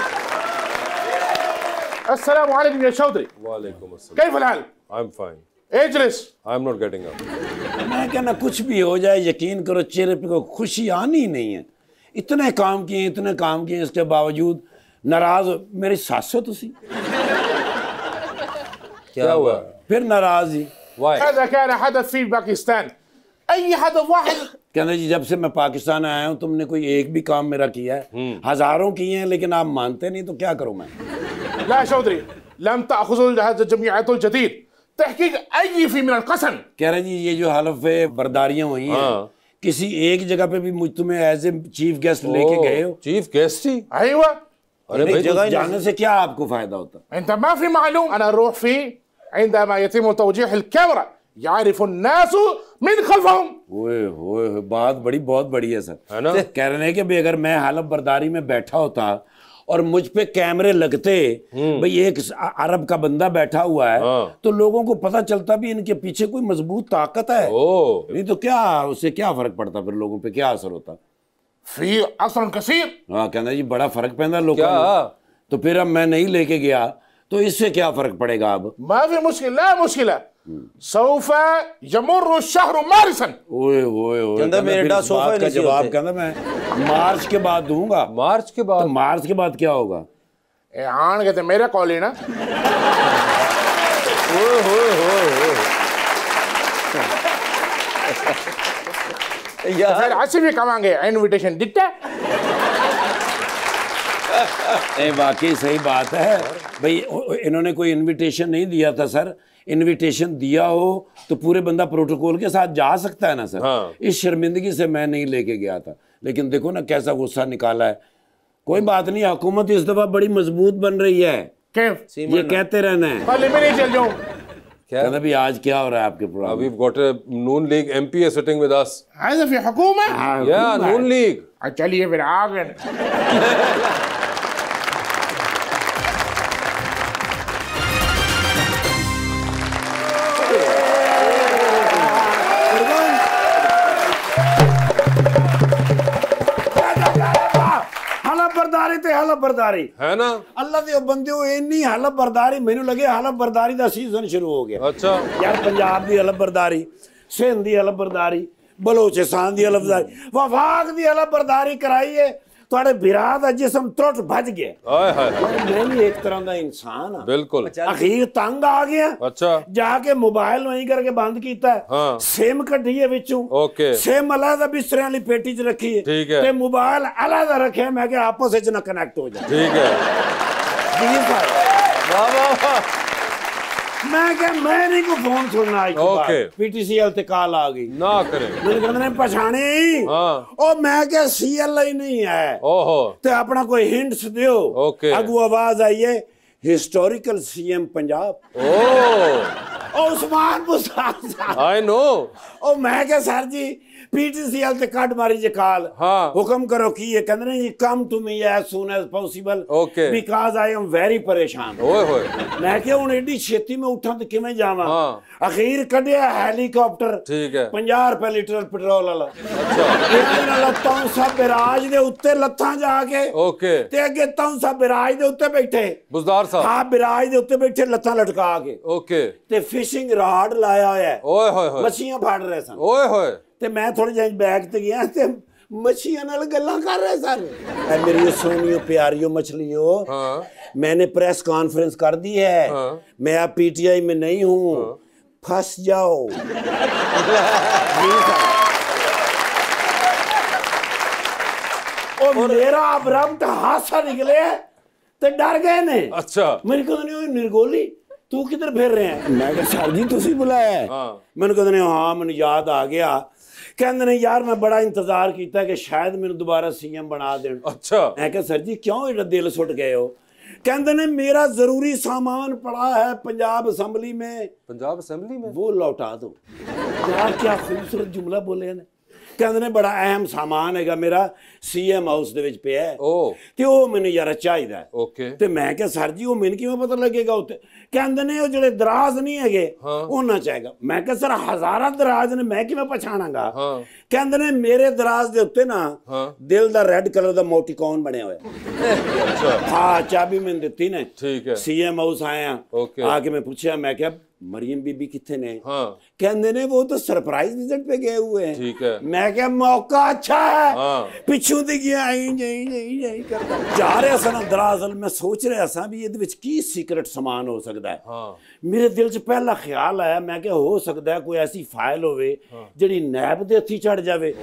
السلام عليكم يا شودري وعليكم السلام كيف الحال؟ I'm fine. اجلس. I'm not getting up. मैं कहना कुछ भी हो जाए यकीन करो चेहरे पे को खुशी आनी नहीं है इतने काम किए इतने काम किए इसके बावजूद नाराज मेरी सास हो तुसी क्या, हुआ फिर नाराजगी हदफ फी पाकिस्तान कहना जी जब से मैं पाकिस्तान आया हूँ तुमने कोई एक भी काम मेरा किया है हजारों किए हैं लेकिन आप मानते नहीं तो क्या करूँ मैं चौधरी लम तहकीक फी कह रहे जी ये जो हलफ बर्दारियाँ हुई हैं किसी एक जगह पे भी मुझ तुम्हें एज ए चीफ गेस्ट लेके गए हो चीफ गेस्ट ही आई हुआ अरे भाई जगह जाने से क्या आपको फायदा होता है मालूम अना عندما يتم توجيه الكاميرا يعرف الناس من خلفهم ओए ओए बात बड़ी बहुत बड़ी है सर है ना कहने के भी अगर मैं हालत बर्दारी में बैठा होता और मुझ पे कैमरे लगते हम्म। भाई एक अरब का बंदा बैठा हुआ है हाँ। तो लोगों को पता चलता भी इनके पीछे कोई मजबूत ताकत है ओ। नहीं तो क्या उससे क्या फर्क पड़ता फिर लोगों पे क्या असर होता फी असर कसीर हाँ कहना जी बड़ा फर्क पैदा लोग तो फिर अब मैं नहीं लेके गया तो इससे क्या फर्क पड़ेगा अब माफी मुश्किल है मुश्किल है यमुर शहर ओए ओए ओए सोफा का जवाब मैं मार्च के बाद दूंगा मार्च के बाद तो मार्च के बाद क्या होगा ए आन मेरा कॉल है ना ओए यार तो भी कमांगे इनविटेशन दिता ये वाकई सही बात है भाई इन्होंने कोई इनविटेशन नहीं दिया था सर इनविटेशन दिया हो तो पूरे बंदा प्रोटोकॉल के साथ जा सकता है ना सर हाँ। इस शर्मिंदगी से मैं नहीं लेके गया था लेकिन देखो ना कैसा गुस्सा निकाला है कोई बात नहीं हुकूमत इस दफा बड़ी मजबूत बन रही है ये कहते रहना है क्या भी आज क्या हो रहा है आपके program we got a Noon League MP sitting with us as a हुकूमत या नून लीग चलिए फिर आ गए हाल बरदारी है ना अल्लाह बंदे इनी हाल बरदारी मेनू लगे हाल बरदारी का सीजन शुरू हो गया अच्छा यार पंजाब की हल बरदारी सिंध की हल बलोचिस्तान की हल वफाक की हल बरदारी कराई है ਤੁਹਾਡੇ ਵਿਰਾਹ ਦਾ ਜਿਸਮ ਟੁੱਟ ਭੱਜ ਗਿਆ ਓਏ ਹਾਏ ਮੈਂ ਵੀ ਇੱਕ ਤਰ੍ਹਾਂ ਦਾ ਇਨਸਾਨ ਆ ਬਿਲਕੁਲ ਅਖੀਰ ਤੰਗ ਆ ਗਿਆ ਅੱਛਾ ਜਾ ਕੇ ਮੋਬਾਈਲ ਨੂੰ ਐਂ ਕਰਕੇ ਬੰਦ ਕੀਤਾ ਹਾਂ ਸਿਮ ਕੱਢੀ ਹੈ ਵਿੱਚੋਂ ਓਕੇ ਸਿਮ ਅਲੱਗ ਬਿਸਤਰਿਆਂ ਵਾਲੀ ਪੇਟੀ 'ਚ ਰੱਖੀ ਹੈ ਠੀਕ ਹੈ ਤੇ ਮੋਬਾਈਲ ਅਲੱਗ ਰੱਖਿਆ ਮੈਂ ਕਿ ਆਪਸ ਵਿੱਚ ਨਾ ਕਨੈਕਟ ਹੋ ਜਾ ਠੀਕ ਹੈ ਵਾਹ ਵਾਹ ਵਾਹ ਮੈਂ ਕਿਹਾ ਮੈਂ ਨਹੀਂ ਕੋ ਫੋਨ ਸੁਣਨਾ ਇੱਕ ਵਾਰ ਪੀਟੀਸੀਐਲ ਤੇ ਕਾਲ ਆ ਗਈ ਨਾ ਕਰੇ ਮੈਨੂੰ ਕਹਿੰਦੇ ਨੇ ਪਛਾਣੀ ਹਾਂ ਉਹ ਮੈਂ ਕਿਹਾ ਸੀਐਲ ਹੀ ਨਹੀਂ ਹੈ ਓਹੋ ਤੇ ਆਪਣਾ ਕੋਈ ਹਿੰਟਸ ਦਿਓ ਓਕੇ ਅਗੂ ਆਵਾਜ਼ ਆਈਏ ਹਿਸਟੋਰੀਕਲ ਸੀਐਮ ਪੰਜਾਬ ਓ ਉਸਮਾਨ ਬੁਸਾਨ ਸਾਹਿਬ ਆਈ ਨੋ ਉਹ ਮੈਂ ਕਿਹਾ ਸਰ ਜੀ पीटीसीएल ते काट मारी जे काल हां हुकम करो की ये कहंदे ने come to me as soon as possible okay because I am very परेशान ओए होए मैं के हुन एडी छेती में उठा ते किवें जावा हां आखिर कढया हेलीकॉप्टर ठीक है 50 रुपए लीटर पेट्रोल वाला अच्छा ਇਹਨਾਂ ਲੱਤਾਂ ਸਾ ਬਿਰਾਜ ਦੇ ਉੱਤੇ ਲੱਤਾਂ ਜਾ ਕੇ ਓਕੇ ਤੇ ਅੱਗੇ ਤਾਂ ਸਾ ਬਿਰਾਜ ਦੇ ਉੱਤੇ ਬੈਠੇ ਬੁਜ਼ਦਾਰ ਸਾਹਿਬ ਹਾਂ ਬਿਰਾਜ ਦੇ ਉੱਤੇ ਬੈਠੇ ਲੱਤਾਂ ਲਟਕਾ ਕੇ ਓਕੇ ਤੇ ਫਿਸ਼ਿੰਗ ਰਾਡ ਲਾਇਆ ਹੋਇਆ ਓਏ होए ਹੋਏ ਮੱਛੀਆਂ ਫੜ ਰਹੇ ਸਨ ਓਏ ਹੋਏ तो मैं थोड़े जहाँ बैग त गया तो मछियों गल कर रहे सारे मेरी सोनियो प्यारियो मछलियो हाँ। मैंने प्रेस कॉन्फ्रेंस कर दी है हाँ। मैं आप पी टी आई में नहीं हूँ हाँ। फंस जाओ मेरा अब रब हादसा निकले डर गए ने अच्छा मेरी तू किधर फिर रहे हैं बुलाया हाँ। मैंने कद आ गया ਕਹਿੰਦੇ ਨੇ ਯਾਰ ਮੈਂ ਬੜਾ ਇੰਤਜ਼ਾਰ ਕੀਤਾ ਕਿ ਸ਼ਾਇਦ ਮੈਨੂੰ ਦੁਬਾਰਾ ਸੀਐਮ ਬਣਾ ਦੇਣ ਅੱਛਾ ਮੈਂ ਕਿਹਾ ਸਰ ਜੀ ਕਿਉਂ ਇਹ ਦਿਲ ਸੁੱਟ ਗਏ ਹੋ ਕਹਿੰਦੇ ਨੇ ਮੇਰਾ ਜ਼ਰੂਰੀ ਸਾਮਾਨ ਪੜਾ ਹੈ ਪੰਜਾਬ ਅਸੈਂਬਲੀ ਮੇਂ ਪੰਜਾਬ ਅਸੈਂਬਲੀ ਮੇਂ ਉਹ ਲੌਟਾ ਦਿਓ ਯਾਰ ਕੀ ਖੂਬਸੂਰਤ ਜੁਮਲਾ ਬੋਲੇ ਨੇ ਕਹਿੰਦੇ ਨੇ ਬੜਾ ਅਹਿਮ ਸਾਮਾਨ ਹੈਗਾ ਮੇਰਾ ਸੀਐਮ ਹਾਊਸ ਦੇ ਵਿੱਚ ਪਿਆ ਹੈ ਤੇ ਉਹ ਮੈਨੂੰ ਯਾਰ ਚਾਹੀਦਾ ਓਕੇ ਤੇ ਮੈਂ ਕਿਹਾ ਸਰ ਜੀ ਉਹ ਮੈਨੂੰ ਕਿਵੇਂ ਪਤਾ ਲੱਗੇਗਾ ਉੱਤੇ ਕਹਿੰਦੇ ਨੇ ਉਹ ਜਿਹੜੇ ਦਰਾਜ਼ ਨਹੀਂ ਹੈਗੇ ਉਹਨਾਂ ਚਾਹੀਦਾ ਮੈਂ ਕਿਹਾ ਸਰ ਹਜ਼ਾਰਾਂ ਦਰਾਜ਼ ਨੇ ਮੈਂ ਕਿਵੇਂ ਪਛਾਣਾਂਗਾ ਕਹਿੰਦੇ ਨੇ ਮੇਰੇ ਦਰਾਜ਼ ਦੇ ਉੱਤੇ ਨਾ ਦਿਲ ਦਾ ਰੈੱਡ ਕਲਰ ਦਾ ਮੋਟੀਕੌਨ ਬਣਿਆ ਹੋਇਆ ਹਾਂ ਚਾਬੀ ਮੈਨੂੰ ਦਿੱਤੀ ਨੇ ਠੀਕ ਹੈ ਸੀਐਮ ਹਾਊਸ ਆਇਆ ਆ ਕੇ ਮੈਂ ਪੁੱਛਿਆ ਮੈਂ ਕਿਹਾ मरियम बीबी कितने ने हाँ। कहने ने वो तो सरप्राइज विजिट पे गए हुए हैं ठीक है मैं क्या मौका अच्छा है हाँ। पिछू दी गया आई जाई जाई जाई करता जा रहे सन दरअसल मैं सोच रहा सा भी ये की सीक्रेट समान हो सकता ਸਕਦਾ ਮੇਰੇ ਦਿਲ 'ਚ ਪਹਿਲਾ ਖਿਆਲ ਆਇਆ ਮੈਂ ਕਿਹਾ ਹੋ ਸਕਦਾ ਕੋਈ ਐਸੀ ਫਾਈਲ ਹੋਵੇ ਜਿਹੜੀ ਨੈਬ ਦੇ ਹੱਥੀ ਛੱਡ ਜਾਵੇ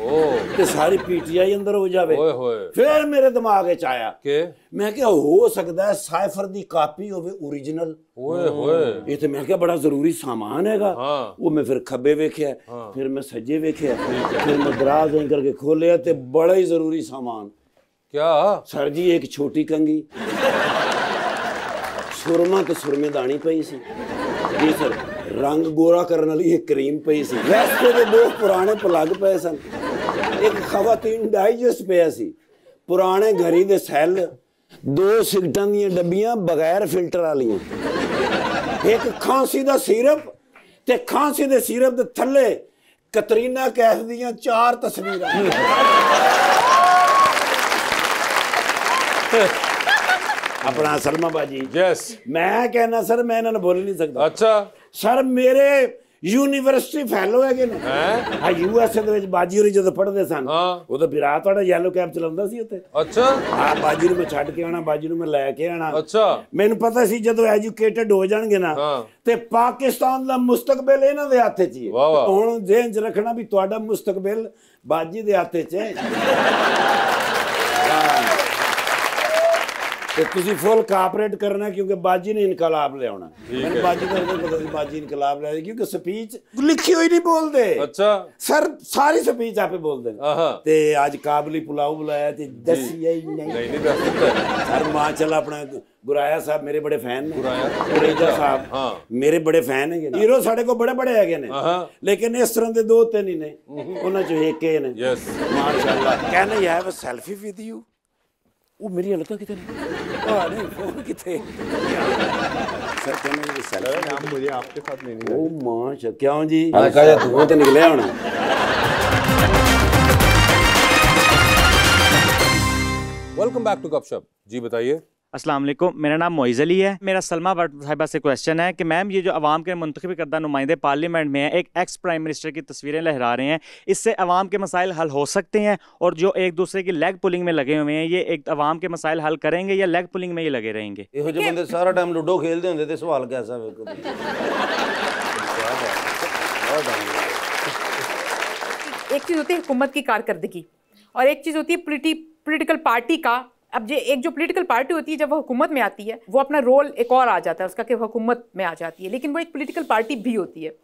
ਤੇ ਸਾਰੀ ਪੀਟੀਆਈ ਅੰਦਰ ਹੋ ਜਾਵੇ ਓਏ ਹੋਏ ਫਿਰ ਮੇਰੇ ਦਿਮਾਗ 'ਚ ਆਇਆ ਕਿ ਮੈਂ ਕਿਹਾ ਹੋ ਸਕਦਾ ਸਾਈਫਰ ਦੀ ਕਾਪੀ ਹੋਵੇ origignal ਓਏ ਹੋਏ ਇਹ ਤੇ ਮੈਂ ਕਿਹਾ ਬੜਾ ਜ਼ਰੂਰੀ ਸਾਮਾਨ ਹੈਗਾ ਉਹ ਮੈਂ ਫਿਰ ਖੱਬੇ ਵੇਖਿਆ ਫਿਰ ਮੈਂ ਸੱਜੇ ਵੇਖਿਆ ਫਿਰ ਮੈਂ ਦਰਾਜ਼ ਐਂ ਕਰਕੇ ਖੋਲਿਆ ਤੇ ਬੜਾ ਹੀ ਜ਼ਰੂਰੀ ਸਾਮਾਨ ਕਿਆ ਸਰ ਜੀ ਇੱਕ ਛੋਟੀ ਕੰਗੀ ਸੁਰਮਾ ਤੇ ਸੁਰਮੇ ਦਾਣੀ ਪਈ ਸੀ ਜੀ ਸਰ ਰੰਗ ਗੋਰਾ ਕਰਨ ਵਾਲੀ ਇੱਕ ਕਰੀਮ ਪਈ ਸੀ ਵੈਸੇ ਦੇ ਬਹੁਤ ਪੁਰਾਣੇ ਪਲੱਗ ਪਏ ਸਨ ਇੱਕ ਖਵਾਤੀਨ ਡਾਈਜੈਸਟ ਪਿਆ ਸੀ ਪੁਰਾਣੇ ਘਰੀ ਦੇ ਸੈੱਲ ਦੋ ਸਿਗਟਾਂ ਦੀਆਂ ਡੱਬੀਆਂ ਬਗੈਰ ਫਿਲਟਰ ਵਾਲੀਆਂ ਇੱਕ ਖਾਂਸੀ ਦਾ ਸਿਰਪ ਤੇ ਖਾਂਸੀ ਦੇ ਸਿਰਪ ਦੇ ਥੱਲੇ ਕਤਰੀਨਾ ਕੈਫ ਦੀਆਂ ਚਾਰ ਤਸਵੀਰਾਂ ਆਪਣਾ ਸਰਮਾ ਬਾਜੀ ਯੈਸ ਮੈਂ ਕਹਿਣਾ ਸਰ ਮੈਂ ਇਹਨਾਂ ਨੂੰ ਬੋਲ ਨਹੀਂ ਸਕਦਾ ਅੱਛਾ ਸਰ ਮੇਰੇ ਯੂਨੀਵਰਸਿਟੀ ਫੈਲੋ ਹੈਗੇ ਨੇ ਹਾਂ ਯੂ ਐਸ ਦੇ ਵਿੱਚ ਬਾਜੀ ਹੋਰੀ ਜਦੋਂ ਪੜ੍ਹਦੇ ਸਨ ਉਹ ਤਾਂ ਵਿਰਾ ਤੁਹਾਡਾ ਯੈਲੋ ਕੈਪ ਚਲਾਉਂਦਾ ਸੀ ਉੱਥੇ ਅੱਛਾ ਹਾਂ ਬਾਜੀ ਨੂੰ ਮੈਂ ਛੱਡ ਕੇ ਆਣਾ ਬਾਜੀ ਨੂੰ ਮੈਂ ਲੈ ਕੇ ਆਣਾ ਅੱਛਾ ਮੈਨੂੰ ਪਤਾ ਸੀ ਜਦੋਂ ਐਜੂਕੇਟਡ ਹੋ ਜਾਣਗੇ ਨਾ ਤੇ ਪਾਕਿਸਤਾਨ ਦਾ ਮੁਸਤਕਬਲ ਇਹਨਾਂ ਦੇ ਹੱਥੇ 'ਚ ਹੀ ਹੈ ਹੁਣ ਜੇਨ 'ਚ ਰੱਖਣਾ ਵੀ ਤੁਹਾਡਾ ਮੁਸਤਕਬਲ ਬਾਜੀ ਦੇ ਹੱਥੇ 'ਚ ਹੈ ਤੇ ਤੁਸੀਂ ਫੁੱਲ ਕਾਪਰੇਟ ਕਰਨਾ ਕਿਉਂਕਿ ਬਾਜੀ ਨੇ ਇਨਕਲਾਬ ਲਿਆਉਣਾ ਮੈਨੂੰ ਬਾਜੀ ਦਾ ਨਹੀਂ ਪਤਾ ਸੀ ਬਾਜੀ ਇਨਕਲਾਬ ਲਿਆਏ ਕਿਉਂਕਿ ਸਪੀਚ ਲਿਖੀ ਹੋਈ ਨਹੀਂ ਬੋਲਦੇ ਅੱਛਾ ਸਰ ਸਾਰੀ ਸਪੀਚ ਆਪੇ ਬੋਲਦੇ ਨੇ ਤੇ ਅੱਜ ਕਾਬਲੀ ਪੁਲਾਓ ਬੁਲਾਇਆ ਤੇ ਦਸੀਆ ਹੀ ਨਹੀਂ ਨਹੀਂ ਨਹੀਂ ਸਰ ਮਾਂ ਚਲਾ ਆਪਣਾ ਗੁਰਾਇਆ ਸਾਹਿਬ ਮੇਰੇ ਬੜੇ ਫੈਨ ਨੇ ਗੁਰਾਇਆ ਸਾਹਿਬ ਹਾਂ ਮੇਰੇ ਬੜੇ ਫੈਨ ਹੈਗੇ ਹੀਰੋ ਸਾਡੇ ਕੋਲ ਬੜੇ ਬੜੇ ਹੈਗੇ ਨੇ ਲੇਕਿਨ ਇਸ ਤਰ੍ਹਾਂ ਦੇ ਦੋ ਤਿੰਨ ਹੀ ਨੇ ਉਹਨਾਂ ਚੋਂ ਇੱਕ ਇਹ ਨੇ ਯੈਸ ਮਾਸ਼ਾਅੱਲਾ can you have a selfie with you वो मेरी अलका कितने अरे फोन कितने सर क्या मैं ये सैलरी नाम मुझे आपके साथ नहीं ओ मां अच्छा, क्या हूं जी अलका जा धुआं तो निकले हुन वेलकम बैक टू गपशप जी बताइए असलम मेरा नाम मोइज़ अली है मेरा सलमा भट्ट साहिबा से क्वेश्चन है कि मैम ये जो आवाम के मुंतब करदा नुमाइंदे पार्लियामेंट में हैं एक एक्स प्राइम मिनिस्टर की तस्वीरें लहरा रहे हैं इससे आवाम के मसाइल हल हो सकते हैं और जो एक दूसरे की लेग पुलिंग में लगे हुए हैं ये एक आवाम के मसाइल हल करेंगे या लेग पुलिंग में ही लगे रहेंगे सारा टाइम लूडो खेलते होंगे तो सवाल कैसा एक चीज़ होती है हुकूमत की कारकर्दगी और एक चीज़ होती है पोलिटिकल पार्टी का अब ये एक जो पोलिटिकल पार्टी होती है जब वो हुकूमत में आती है वो अपना रोल एक और आ जाता है उसका कि हुकूमत में आ जाती है लेकिन वो एक पोलिटिकल पार्टी भी होती है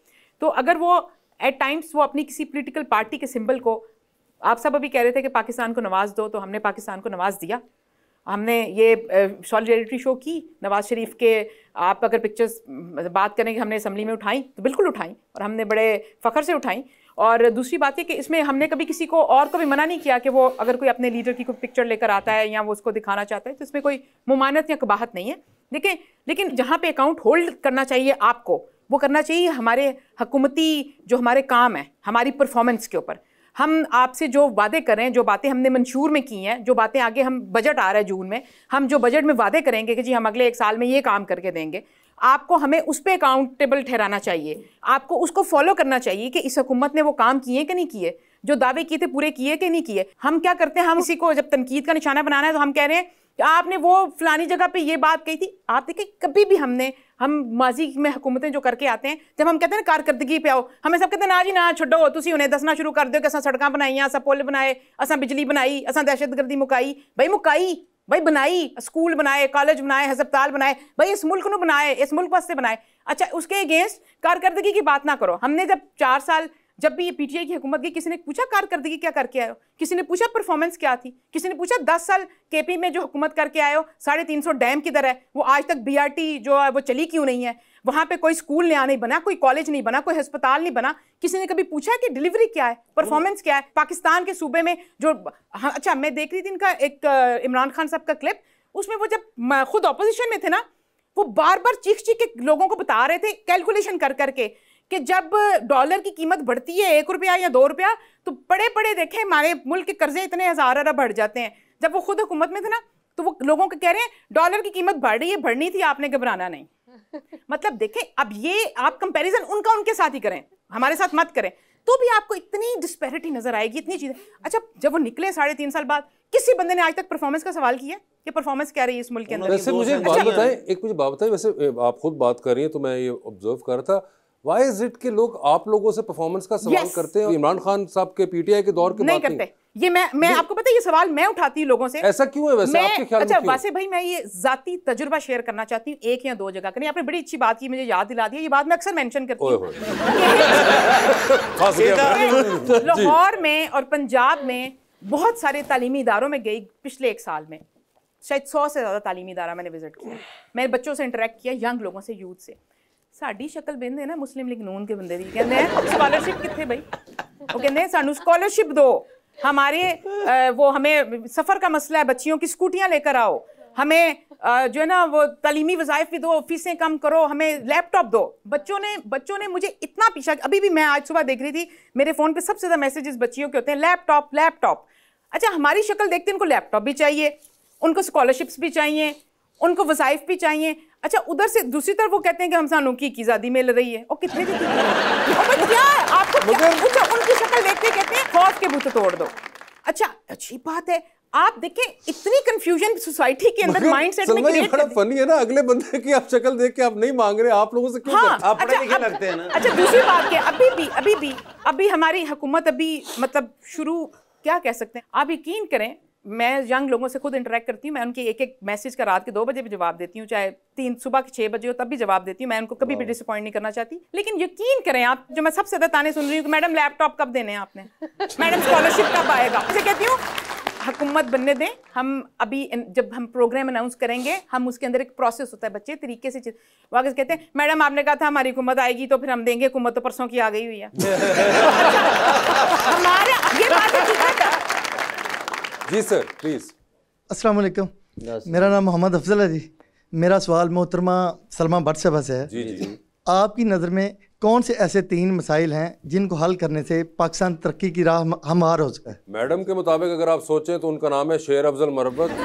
तो अगर वो एट टाइम्स वो अपनी किसी पोलिटिकल पार्टी के सिंबल को आप सब अभी कह रहे थे कि पाकिस्तान को नवाज दो तो हमने पाकिस्तान को नवाज दिया हमने ये सॉलिडरिटी शो की नवाज़ शरीफ के आप अगर पिक्चर्स मतलब बात करें कि हमने असम्बली में उठाई तो बिल्कुल उठाई और हमने बड़े फ़ख्र से उठाई और दूसरी बात ये कि इसमें हमने कभी किसी को और को भी मना नहीं किया कि वो अगर कोई अपने लीडर की कोई पिक्चर लेकर आता है या वो उसको दिखाना चाहता है तो इसमें कोई ममानत या कबाहत नहीं है देखें लेकिन जहाँ पे अकाउंट होल्ड करना चाहिए आपको वो करना चाहिए हमारे हकूमती जो हमारे काम है हमारी परफॉर्मेंस के ऊपर हम आपसे जो वादे करें जो बातें हमने मंशूर में की हैं जो बातें आगे हम बजट आ रहा है जून में हम जो बजट में वादे करेंगे कि जी हम अगले एक साल में ये काम करके देंगे आपको हमें उस पर अकाउंटेबल ठहराना चाहिए आपको उसको फॉलो करना चाहिए कि इस हुकूमत ने वो काम किए कि नहीं किए जो दावे किए थे पूरे किए कि नहीं किए हम क्या करते हैं हम इसी को जब तनकीद का निशाना बनाना है तो हम कह रहे हैं कि आपने वो फलानी जगह पे ये बात कही थी आप देखिए कभी भी हमने हम माजी में हुकूमतें जो करके आते हैं जब हम कहते हैं ना कारकर्दगी पे आओ हमें सब कहते हैं ना जी ना छोड़ो तुम उन्हें दसना शुरू कर दो कि असा सड़क बनाइया असा पुल बनाए असा बिजली बनाई असा दहशतगर्दी मुकाई भाई मुकाई भाई बनाई स्कूल बनाए कॉलेज बनाए हस्पताल बनाए भाई इस मुल्क ने बनाए इस मुल्क वास्ते बनाए अच्छा उसके अगेंस्ट कारकर्दगी की बात ना करो हमने जब चार साल जब भी ये पीटीआई की हुकूमत गई किसी ने पूछा कारकर्दगी क्या करके आयो किसी ने पूछा परफॉर्मेंस क्या थी किसी ने पूछा दस साल के पी में जो हुकूमत करके आयो साढ़े तीन सौ डैम किधर है वो आज तक टी जो है वो चली क्यों नहीं है वहाँ पे कोई स्कूल नया नहीं बना कोई कॉलेज नहीं बना कोई अस्पताल नहीं बना किसी ने कभी पूछा कि डिलीवरी क्या है परफॉर्मेंस क्या है पाकिस्तान के सूबे में जो हाँ, अच्छा मैं देख रही थी इनका एक इमरान खान साहब का क्लिप उसमें वो जब खुद ऑपोजिशन में थे ना वो बार बार चीख चीख के लोगों को बता रहे थे कैलकुलेशन कर करके कि जब डॉलर की कीमत बढ़ती है एक रुपया या दो रुपया तो बड़े बड़े देखें हमारे मुल्क के कर्जे इतने हज़ार अरब बढ़ जाते हैं जब वो खुद हुकूमत में थे ना तो वो लोगों को कह रहे हैं डॉलर की कीमत बढ़ रही है बढ़नी थी आपने घबराना नहीं मतलब देखें अब ये आप कंपैरिजन उनका उनके साथ ही करें हमारे साथ मत करें तो भी आपको इतनी डिस्पेरिटी नजर आएगी इतनी चीज़ें अच्छा जब वो निकले साढ़े तीन साल बाद किसी बंदे ने आज तक परफॉर्मेंस का सवाल किया कि परफॉर्मेंस क्या रही है इस मुल्क के अंदर वैसे मुझे अच्छा। बात बताएं एक मुझे बात बताएं वैसे आप खुद बात कर रही हैं तो मैं ये ऑब्जर्व कर रहा था वाई इज इट कि लोग आप लोगों से परफॉर्मेंस का सवाल yes. करते हैं इमरान खान साहब के पीटीआई के दौर के नहीं करते ये मैं मैं आपको पता है ये सवाल मैं उठाती हूँ लोगों से ऐसा क्यों है वैसे आपके ख्याल अच्छा वैसे भाई मैं ये जाति तजुर्बा शेयर करना चाहती हूँ एक या दो जगह करें आपने बड़ी अच्छी बात की मुझे याद दिला दी ये बात मैं अक्सर मेंशन करती हूँ लाहौर में और पंजाब में बहुत सारे तालीमी इदारों में गई पिछले एक साल में शायद सौ से ज़्यादा तालीमी इदारा मैंने विजिट किया मैंने बच्चों से इंटरेक्ट किया यंग लोगों से यूथ से ਸਾਡੀ ਸ਼ਕਲ ਬਿੰਦੇ ਨਾ ਮੁਸਲਿਮ ਲੀਗ ਨੂਨ ਕੇ ਬੰਦੇ ਦੀ ਕਹਿੰਦੇ ਸਕਾਲਰਸ਼ਿਪ ਕਿੱਥੇ ਬਈ ਉਹ ਕਹਿੰਦੇ ਸਾਨੂੰ ਸਕਾਲਰਸ਼ਿਪ ਦਿਓ हमारे आ, वो हमें सफ़र का मसला है बच्चियों की स्कूटियाँ लेकर आओ हमें जो है ना वो तलीमी वज़ाइफ भी दो फीसें कम करो हमें लैपटॉप दो बच्चों ने बच्चों ने मुझे इतना पीछा अभी भी मैं आज सुबह देख रही थी मेरे फ़ोन पे सबसे ज़्यादा मैसेजेस बच्चियों के होते हैं लैपटॉप लैपटॉप अच्छा हमारी शक्ल देखते हैं उनको लैपटॉप भी चाहिए उनको स्कॉलरशिप्स भी चाहिए उनको वज़ाइफ भी चाहिए अच्छा उधर से दूसरी तरफ वो कहते हैं कि हम सानू की आजादी मिल रही है और कितने की क्या है आपको क्या? अच्छा उनकी शक्ल देखते कहते हैं फौज के बुत तोड़ दो अच्छा अच्छी बात है आप देखें इतनी कंफ्यूजन सोसाइटी के अंदर माइंडसेट में क्रिएट बड़ा फनी है ना अगले बंदे की आप शक्ल देख के आप नहीं मांग रहे आप लोगों से क्यों हाँ, आप अच्छा, लिखे लगते हैं ना अच्छा दूसरी बात क्या अभी भी अभी भी अभी हमारी हुकूमत अभी मतलब शुरू क्या कह सकते हैं आप यकीन करें मैं यंग लोगों से खुद इंटरेक्ट करती हूँ मैं उनकी एक एक मैसेज का रात के दो बजे भी जवाब देती हूँ चाहे तीन सुबह के छः बजे हो तब भी जवाब देती हूँ मैं उनको कभी भी डिसअपॉइंट नहीं करना चाहती लेकिन यकीन करें आप जो मैं सबसे ज़्यादा ताने सुन रही हूँ मैडम लैपटॉप कब देने हैं आपने मैडम स्कॉलरशिप कब आएगा मुझे कहती हूँ हकूमत बनने दें हम अभी जब हम प्रोग्राम अनाउंस करेंगे हम उसके अंदर एक प्रोसेस होता है बच्चे तरीके से आगे कहते हैं मैडम आपने कहा था हमारी हुकूमत आएगी तो फिर हम देंगे हुकूमत तो परसों की आ गई हुई है अच्छा, जी सर प्लीज़ अस्सलाम वालेकुम मेरा नाम मोहम्मद अफजल है जी मेरा सवाल मोहतरमा सलमा भट्ट साहबा से है जी जी आपकी नज़र में कौन से ऐसे तीन मसाइल हैं जिनको हल करने से पाकिस्तान तरक्की की राह हमवार हो सका है मैडम के मुताबिक अगर आप सोचें तो उनका नाम है शेर अफजल मरबत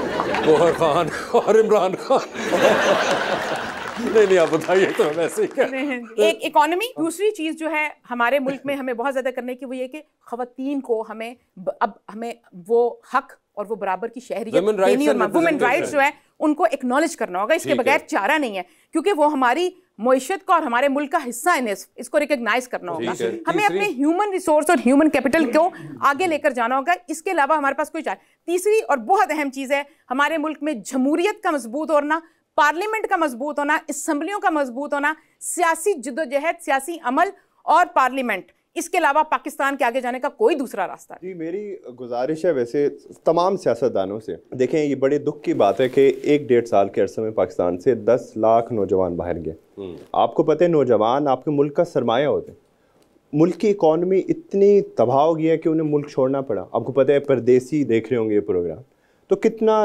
गोहर खान और इमरान खान नहीं नहीं आप बताइए तो वैसे ही एक इकोनॉमी दूसरी चीज़ जो है हमारे मुल्क में हमें बहुत ज़्यादा करने की वो ये कि खातन को हमें अब हमें वो हक और वो बराबर की शहरी वुमेन राइट्स जो है उनको एक्नॉलेज करना होगा इसके बगैर चारा नहीं है क्योंकि वो हमारी मीशत का और हमारे मुल्क का हिस्सा है इसको रिकग्नाइज करना होगा हमें अपने ह्यूमन रिसोर्स और ह्यूमन कैपिटल को आगे लेकर जाना होगा इसके अलावा हमारे पास कोई चार तीसरी और बहुत अहम चीज़ है हमारे मुल्क में जमहूरियत का मजबूत और पार्लियामेंट का मजबूत होना इसम्बलियों का मजबूत होना सियासी जदोजहद सियासी अमल और पार्लियामेंट इसके अलावा पाकिस्तान के आगे जाने का कोई दूसरा रास्ता जी मेरी गुजारिश है वैसे तमाम सियासतदानों से देखें ये बड़े दुख की बात है कि एक डेढ़ साल के अरसे में पाकिस्तान से दस लाख नौजवान बाहर गए हम्म। आपको पता है नौजवान आपके मुल्क का सरमाया होते हैं मुल्क की इकॉनमी इतनी तबाह हो गई है कि उन्हें मुल्क छोड़ना पड़ा आपको पता है परदेसी देख रहे होंगे ये प्रोग्राम तो कितना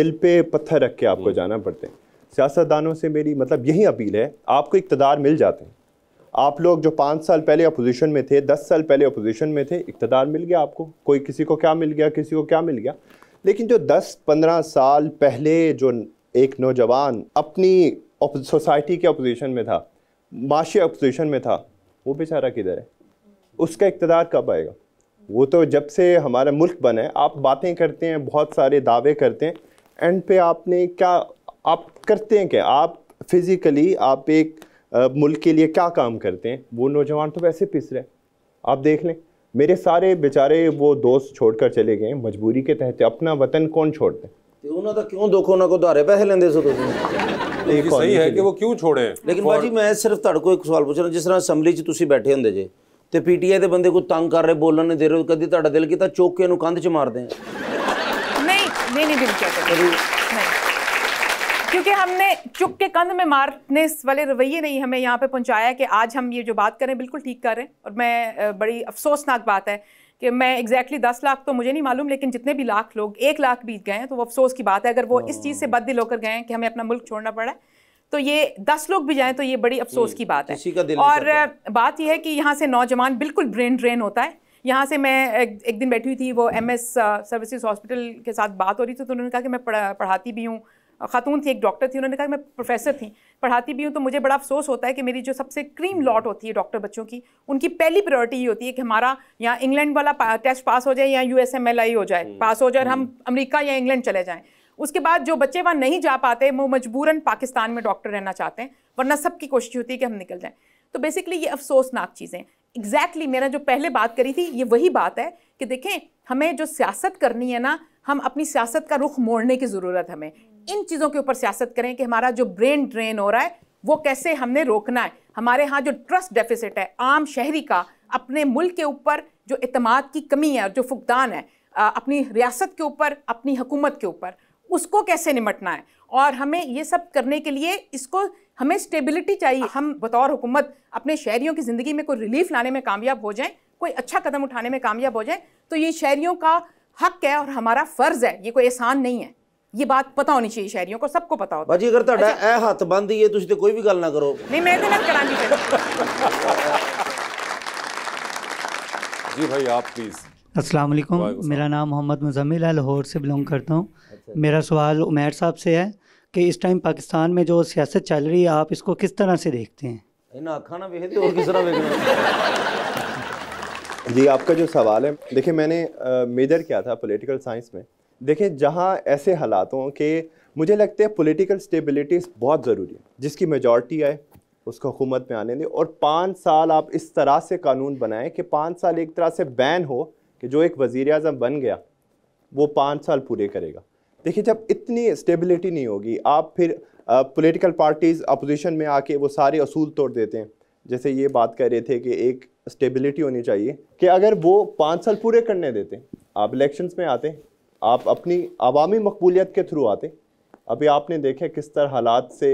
दिल पे पत्थर रख के आपको हम्म। जाना पड़ता है सियासतदानों से मेरी मतलब यही अपील है आपको इकतदार मिल जाते हैं आप लोग जो पाँच साल पहले अपोजिशन में थे दस साल पहले अपोजिशन में थे इकतदार मिल गया आपको कोई किसी को क्या मिल गया किसी को क्या मिल गया लेकिन जो दस पंद्रह साल पहले जो एक नौजवान अपनी सोसाइटी के अपोजिशन में था माशी अपोजिशन में था वो बेचारा किधर है उसका इकतदार कब आएगा वो तो जब से हमारा मुल्क बना है आप बातें करते हैं बहुत सारे दावे करते हैं एंड पे आपने क्या आप करते हैं क्या आप फिज़िकली आप एक मुल्क के लिए क्या काम करते हैं वो नौजवान तो वैसे पिस रहे आप देख लें मेरे सारे बेचारे वो दोस्त छोड़कर चले गए मजबूरी के तहत अपना वतन कौन छोड़ते तो तो को तो लेकिन भाजी मैं सिर्फ तड़को एक सवाल पूछ रहा जिस तरह असम्बली तुम बैठे होंगे जे तो पी टी आई के बंद को तंग कर रहे बोलन नहीं दे रहे कभी दिल किया चौके कंध च मार दें क्योंकि हमने चुप के कंध में मारने वाले रवैये नहीं हमें यहाँ पे पहुँचाया कि आज हम ये जो बात करें बिल्कुल ठीक कर रहे हैं और मैं बड़ी अफसोसनाक बात है कि मैं एग्जैक्टली exactly दस लाख तो मुझे नहीं मालूम लेकिन जितने भी लाख लोग एक लाख बीत गए हैं तो वो अफसोस की बात है अगर वो इस चीज़ से बद दिल होकर गए हैं कि हमें अपना मुल्क छोड़ना पड़ा तो ये दस लोग भी जाएं तो ये बड़ी अफसोस की बात है और बात यह है कि यहाँ से नौजवान बिल्कुल ब्रेन ड्रेन होता है यहाँ से मैं एक, एक दिन बैठी हुई थी वो एम एस सर्विसेज हॉस्पिटल के साथ बात हो रही थी तो उन्होंने कहा कि मैं पढ़ा पढ़ाती भी हूँ खातून थी एक डॉक्टर थी उन्होंने कहा मैं प्रोफेसर थी पढ़ाती भी हूँ तो मुझे बड़ा अफसोस होता है कि मेरी जो सबसे क्रीम लॉट होती है डॉक्टर बच्चों की उनकी पहली प्रायोरिटी ये होती है कि हमारा यहाँ इंग्लैंड वाला टेस्ट पास हो जाए या यू हो जाए पास हम्म, हो जाए और हम हम्म। अमरीका या इंग्लैंड चले जाएँ उसके बाद जो बच्चे वहाँ नहीं जा पाते वो मजबूरन पाकिस्तान में डॉक्टर रहना चाहते हैं वरना सबकी कोशिश होती है कि हम निकल जाएँ तो बेसिकली ये अफसोसनाक चीज़ें एग्जैक्टली exactly मेरा जो पहले बात करी थी ये वही बात है कि देखें हमें जो सियासत करनी है ना हम अपनी सियासत का रुख मोड़ने की ज़रूरत हमें इन चीज़ों के ऊपर सियासत करें कि हमारा जो ब्रेन ड्रेन हो रहा है वो कैसे हमने रोकना है हमारे यहाँ जो ट्रस्ट डेफिसिट है आम शहरी का अपने मुल्क के ऊपर जो अतमाद की कमी है और जो फुकदान है अपनी रियासत के ऊपर अपनी हुकूमत के ऊपर उसको कैसे निमटना है और हमें ये सब करने के लिए इसको हमें स्टेबिलिटी चाहिए हम बतौर हुकूमत अपने शहरीों की ज़िंदगी में कोई रिलीफ लाने में कामयाब हो जाएं कोई अच्छा कदम उठाने में कामयाब हो जाएं तो ये शहरीों का हक है और हमारा फ़र्ज़ है ये कोई एहसान नहीं है ये बात पता होनी चाहिए शहरियों को सबको पता होता ਹੋਤਾ ਬਾਜੀ ਅਗਰ ਤੁਹਾਡਾ ਇਹ ਹੱਥ ਬੰਦ ਹੀ ਹੈ ਤੁਸੀਂ ਤੇ ਕੋਈ ਵੀ ਗੱਲ ਨਾ ਕਰੋ ਨਹੀਂ ਮੈਂ ਤੇ जी भाई आप प्लीज़ अस्सलाम वालेकुम मेरा नाम मोहम्मद मुजम्मिल है लाहौर से बिलोंग करता हूँ अच्छा। मेरा सवाल उमेर साहब से है कि इस टाइम पाकिस्तान में जो सियासत चल रही है आप इसको किस तरह से देखते हैं और किस तरह जी आपका जो सवाल है देखिए मैंने मेजर किया था पॉलिटिकल साइंस में देखें जहाँ ऐसे हालात हों कि मुझे लगता है पॉलिटिकल स्टेबिलिटी बहुत ज़रूरी है जिसकी मेजॉरिटी आए उसको हुकूमत में आने दें और पाँच साल आप इस तरह से कानून बनाएं कि पाँच साल एक तरह से बैन हो कि जो एक वज़ी अजम बन गया वो पाँच साल पूरे करेगा देखिए जब इतनी स्टेबिलिटी नहीं होगी आप फिर पॉलिटिकल पार्टीज़ अपोजिशन में आके वो सारे असूल तोड़ देते हैं जैसे ये बात कर रहे थे कि एक स्टेबिलिटी होनी चाहिए कि अगर वो पाँच साल पूरे करने देते आप इलेक्शंस में आते आप अपनी आवामी मकबूलियत के थ्रू आते अभी आपने देखे किस तरह हालात से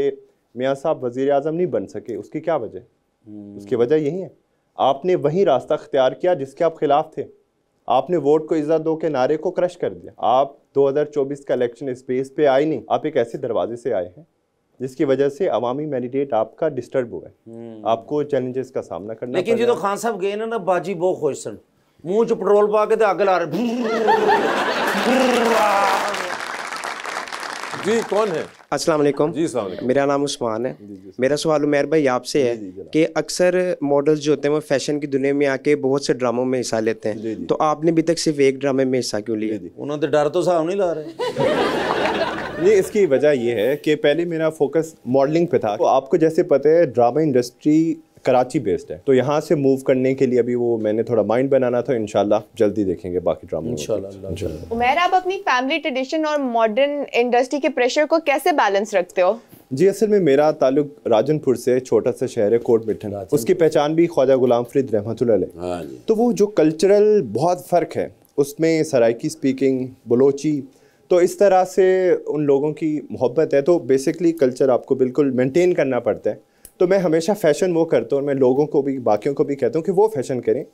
मियाँ साहब वज़ी अजम नहीं बन सके उसकी क्या वजह हम्म। उसकी वजह यही है आपने वही रास्ता अख्तियार किया जिसके आप खिलाफ थे आपने वोट को इज्जत दो के नारे को क्रश कर दिया आप 2024 का इलेक्शन स्पेस पे आए नहीं आप एक ऐसे दरवाजे से आए हैं जिसकी वजह से अवामी मैंडेट आपका डिस्टर्ब हुआ है हम्म। आपको चैलेंजेस का सामना करना लेकिन जो तो खान साहब गए ना ना बाजी बहुत खुश सन मुँह च पेट्रोल पा के अगला जी कौन है अस्सलाम वालेकुम जी सलाम मेरा नाम उस्मान है मेरा सवाल उमेर भाई आपसे है कि अक्सर मॉडल्स जो होते हैं वो फैशन की दुनिया में आके बहुत से ड्रामों में हिस्सा लेते हैं तो आपने अभी तक सिर्फ एक ड्रामे में हिस्सा क्यों लिया उन्होंने तो डर तो साहब नहीं ला रहे ये इसकी वजह यह है कि पहले मेरा फोकस मॉडलिंग पे था तो आपको जैसे पता है ड्रामा इंडस्ट्री कराची बेस्ड है तो यहाँ से मूव करने के लिए अभी वो मैंने थोड़ा माइंड बनाना था इनशाला जल्दी देखेंगे बाकी ड्रामा उमेर आप अपनी फैमिली ट्रेडिशन और मॉडर्न इंडस्ट्री के प्रेशर को कैसे बैलेंस रखते हो जी असल में मेरा ताल्लुक राजनपुर से छोटा सा शहर है कोट मिठन उसकी पहचान भी ख्वाजा गुलाम फरीद रहमत हाँ तो वो जो कल्चरल बहुत फ़र्क है उसमें सराइकी स्पीकिंग बलोची तो इस तरह से उन लोगों की मोहब्बत है तो बेसिकली कल्चर आपको बिल्कुल मेंटेन करना पड़ता है तो मैं हमेशा फ़ैशन वो करता हूँ और मैं लोगों को भी बाकियों को भी कहता हूँ कि वो फ़ैशन करें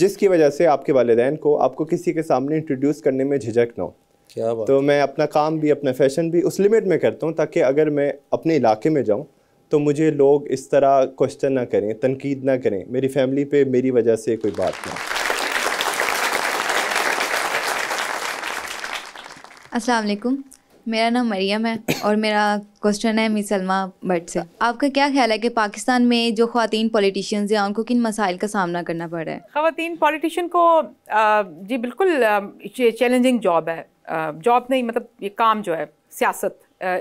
जिसकी वजह से आपके वालदेन को आपको किसी के सामने इंट्रोड्यूस करने में झिझक ना हो क्या बात तो मैं अपना काम भी अपना फ़ैशन भी उस लिमिट में करता हूँ ताकि अगर मैं अपने इलाके में जाऊँ तो मुझे लोग इस तरह क्वेश्चन ना करें तनकीद ना करें मेरी फैमिली पे मेरी वजह से कोई बात ना असलकुम मेरा नाम मरियम है और मेरा क्वेश्चन है मिसलमा भट भट्ट से आपका क्या ख्याल है कि पाकिस्तान में जो खातन पॉलिटिशियंस हैं उनको किन मसाइल का सामना करना पड़ रहा है खातन पॉलिटिशियन को जी बिल्कुल चैलेंजिंग जॉब है जॉब नहीं मतलब ये काम जो है सियासत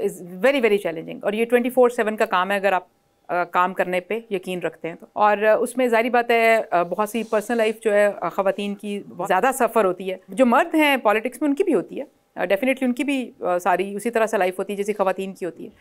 इज़ वेरी वेरी चैलेंजिंग और ये ट्वेंटी फोर सेवन का काम है अगर आप आ, काम करने पे यकीन रखते हैं तो और उसमें जारी बात है बहुत सी पर्सनल लाइफ जो है ख़वान की ज़्यादा सफ़र होती है जो मर्द हैं पॉलिटिक्स में उनकी भी होती है डेफिनेटली uh, उनकी भी uh, सारी उसी तरह से लाइफ होती है जैसी खातन की होती है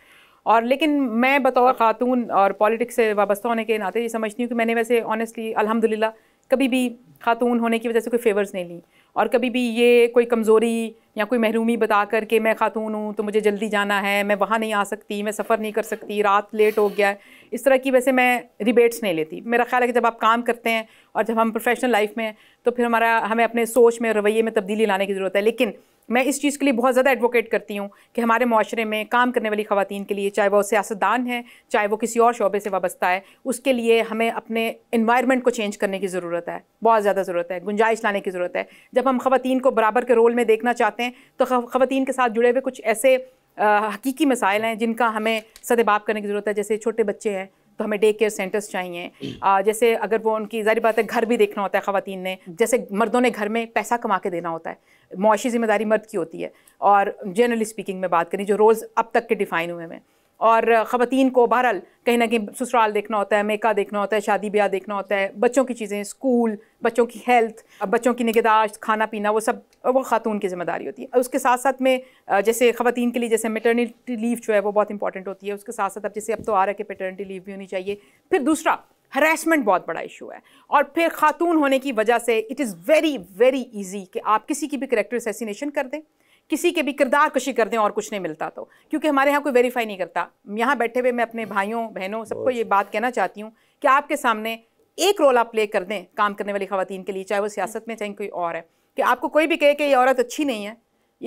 और लेकिन मैं बतौर ख़ातून और पॉलिटिक्स से वाबस्ता होने के नाते ये समझती हूँ कि मैंने वैसे ऑनेस्टली अलहमदिल्ला कभी भी खातून होने की वजह से कोई फेवर्स नहीं ली और कभी भी ये कोई कमज़ोरी या कोई महरूमी बता कर के मैं खातून हूँ तो मुझे जल्दी जाना है मैं वहाँ नहीं आ सकती मैं सफ़र नहीं कर सकती रात लेट हो गया इस तरह की वैसे मैं रिबेट्स नहीं लेती मेरा ख्याल है कि जब आप काम करते हैं और जब हम प्रोफेशनल लाइफ में तो फिर हमारा हमें अपने सोच में रवैये में तब्दीली लाने की ज़रूरत है लेकिन मैं इस चीज़ के लिए बहुत ज़्यादा एडवोकेट करती हूँ कि हमारे माशरे में काम करने वाली खातन के लिए चाहे वो सियासतदान है चाहे वो किसी और शोबे से वाबस्ता है उसके लिए हमें अपने इन्वायरमेंट को चेंज करने की ज़रूरत है बहुत ज़्यादा ज़रूरत है गुंजाइश लाने की ज़रूरत है जब हम खातन को बराबर के रोल में देखना चाहते हैं तो खातन के साथ जुड़े हुए कुछ ऐसे हकीकी मसाइल हैं जिनका हमें सदबाप करने की ज़रूरत है जैसे छोटे बच्चे हैं तो हमें डे केयर सेंटर्स चाहिए आ, जैसे अगर वो उनकी जारी बात है घर भी देखना होता है ख़वातीन ने जैसे मर्दों ने घर में पैसा कमा के देना होता है मुआशी ज़िम्मेदारी मर्द की होती है और जनरली स्पीकिंग में बात करें जो रोल्स अब तक के डिफ़ाइन हुए हैं और ख़वान को बहरहाल कहीं ना कहीं ससुराल देखना होता है मेका देखना होता है शादी ब्याह देखना होता है बच्चों की चीज़ें स्कूल बच्चों की हेल्थ बच्चों की निगहदाश्त खाना पीना वो सब वो खातून की जिम्मेदारी होती है उसके साथ साथ में जैसे ख़वान के लिए जैसे मेटर्निटी लीव जो है वो बहुत इंपॉर्टेंट होती है उसके साथ साथ अब जैसे अब तो आ रहा है कि पेटर्निटी लीव भी होनी चाहिए फिर दूसरा हरेसमेंट बहुत बड़ा इशू है और फिर खातून होने की वजह से it is very very easy कि आप किसी की भी करेक्टर असैसिनेशन कर दें किसी के भी किरदार कशी कर दें और कुछ नहीं मिलता तो क्योंकि हमारे यहाँ कोई वेरीफाई नहीं करता यहाँ बैठे हुए मैं अपने हम्म। भाइयों बहनों सबको ये बात कहना चाहती हूँ कि आपके सामने एक रोल आप प्ले कर दें काम करने वाली खातन के लिए चाहे वो सियासत में चाहे कोई और है कि आपको कोई भी कहे कि ये औरत अच्छी नहीं है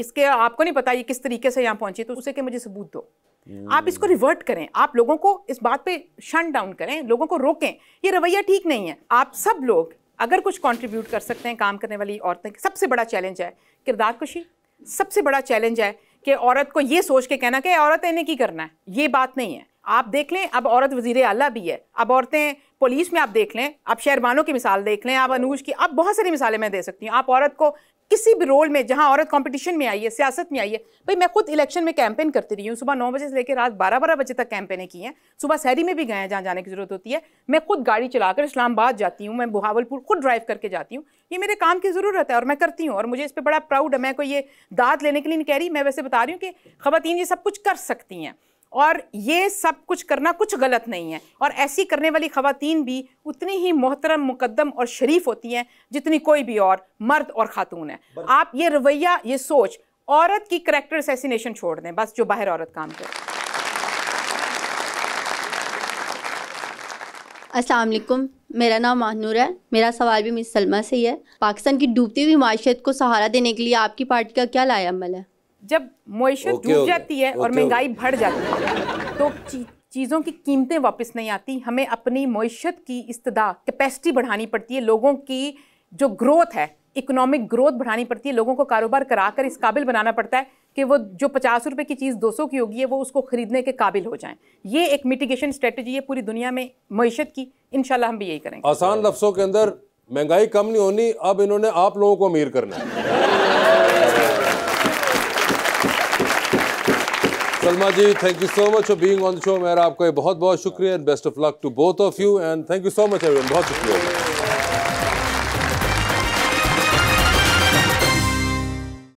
इसके आपको नहीं पता ये किस तरीके से यहाँ पहुँची तो उसे के मुझे सबूत दो हम्म। आप इसको रिवर्ट करें आप लोगों को इस बात पे शट डाउन करें लोगों को रोकें ये रवैया ठीक नहीं है आप सब लोग अगर कुछ कंट्रीब्यूट कर सकते हैं काम करने वाली औरतें सबसे बड़ा चैलेंज है किरदार कुशी सबसे बड़ा चैलेंज है कि औरत को ये सोच के कहना कि औरत इन्हें की करना है ये बात नहीं है आप देख लें अब औरत वजीर अला भी है अब औरतें पुलिस में आप देख लें आप शेरबानों की मिसाल देख लें आप अनूज की आप बहुत सारी मिसालें मैं दे सकती हूँ आप औरत को किसी भी रोल में जहाँ औरत कंपटीशन में आई है सियासत में आई है भाई मैं खुद इलेक्शन में कैंपेन करती रही हूँ सुबह नौ बजे से लेकर रात बारह बारह बजे तक कैंपेनें की हैं सुबह शहरी में भी गए हैं जहाँ जाने की ज़रूरत होती है मैं खुद गाड़ी चलाकर इस्लामाबाद जाती हूँ मैं बहावलपुर खुद ड्राइव करके जाती हूँ ये मेरे काम की ज़रूरत है और मैं करती हूँ और मुझे इस पर बड़ा प्राउड है मैं कोई ये दाद लेने के लिए नहीं कह रही मैं वैसे बता रही हूँ कि ख़वान ये सब कुछ कर सकती हैं और ये सब कुछ करना कुछ गलत नहीं है और ऐसी करने वाली खातन भी उतनी ही मोहतरम मुकदम और शरीफ होती हैं जितनी कोई भी और मर्द और ख़ातून है आप ये रवैया ये सोच औरत की करेक्टर असैसिनेशन छोड़ दें बस जो बाहर औरत काम करे असलकुम मेरा नाम महानूर है मेरा सवाल भी मिस सलमा से ही है पाकिस्तान की डूबती हुई माशियत को सहारा देने के लिए आपकी पार्टी का क्या लाया अमल है जब मॉइशर डूब जाती है और महंगाई बढ़ जाती है तो चीज़ों की कीमतें वापस नहीं आती हमें अपनी मीशत की इस्तदा कैपेसिटी बढ़ानी पड़ती है लोगों की जो ग्रोथ है इकोनॉमिक ग्रोथ बढ़ानी पड़ती है लोगों को कारोबार करा कर इस काबिल बनाना पड़ता है कि वो जो पचास रुपये की चीज़ दो सौ की होगी है वो उसको ख़रीदने के काबिल हो जाएं ये एक मिटिगेशन स्ट्रेटजी है पूरी दुनिया में मीशत की इन हम भी यही करेंगे आसान लफ्सों के अंदर महंगाई कम नहीं होनी अब इन्होंने आप लोगों को अमीर करना है Salma ji, thank you so much for being on the show. मेरा आपका बहुत बहुत शुक्रिया and best of luck to both of you and thank you so much everyone.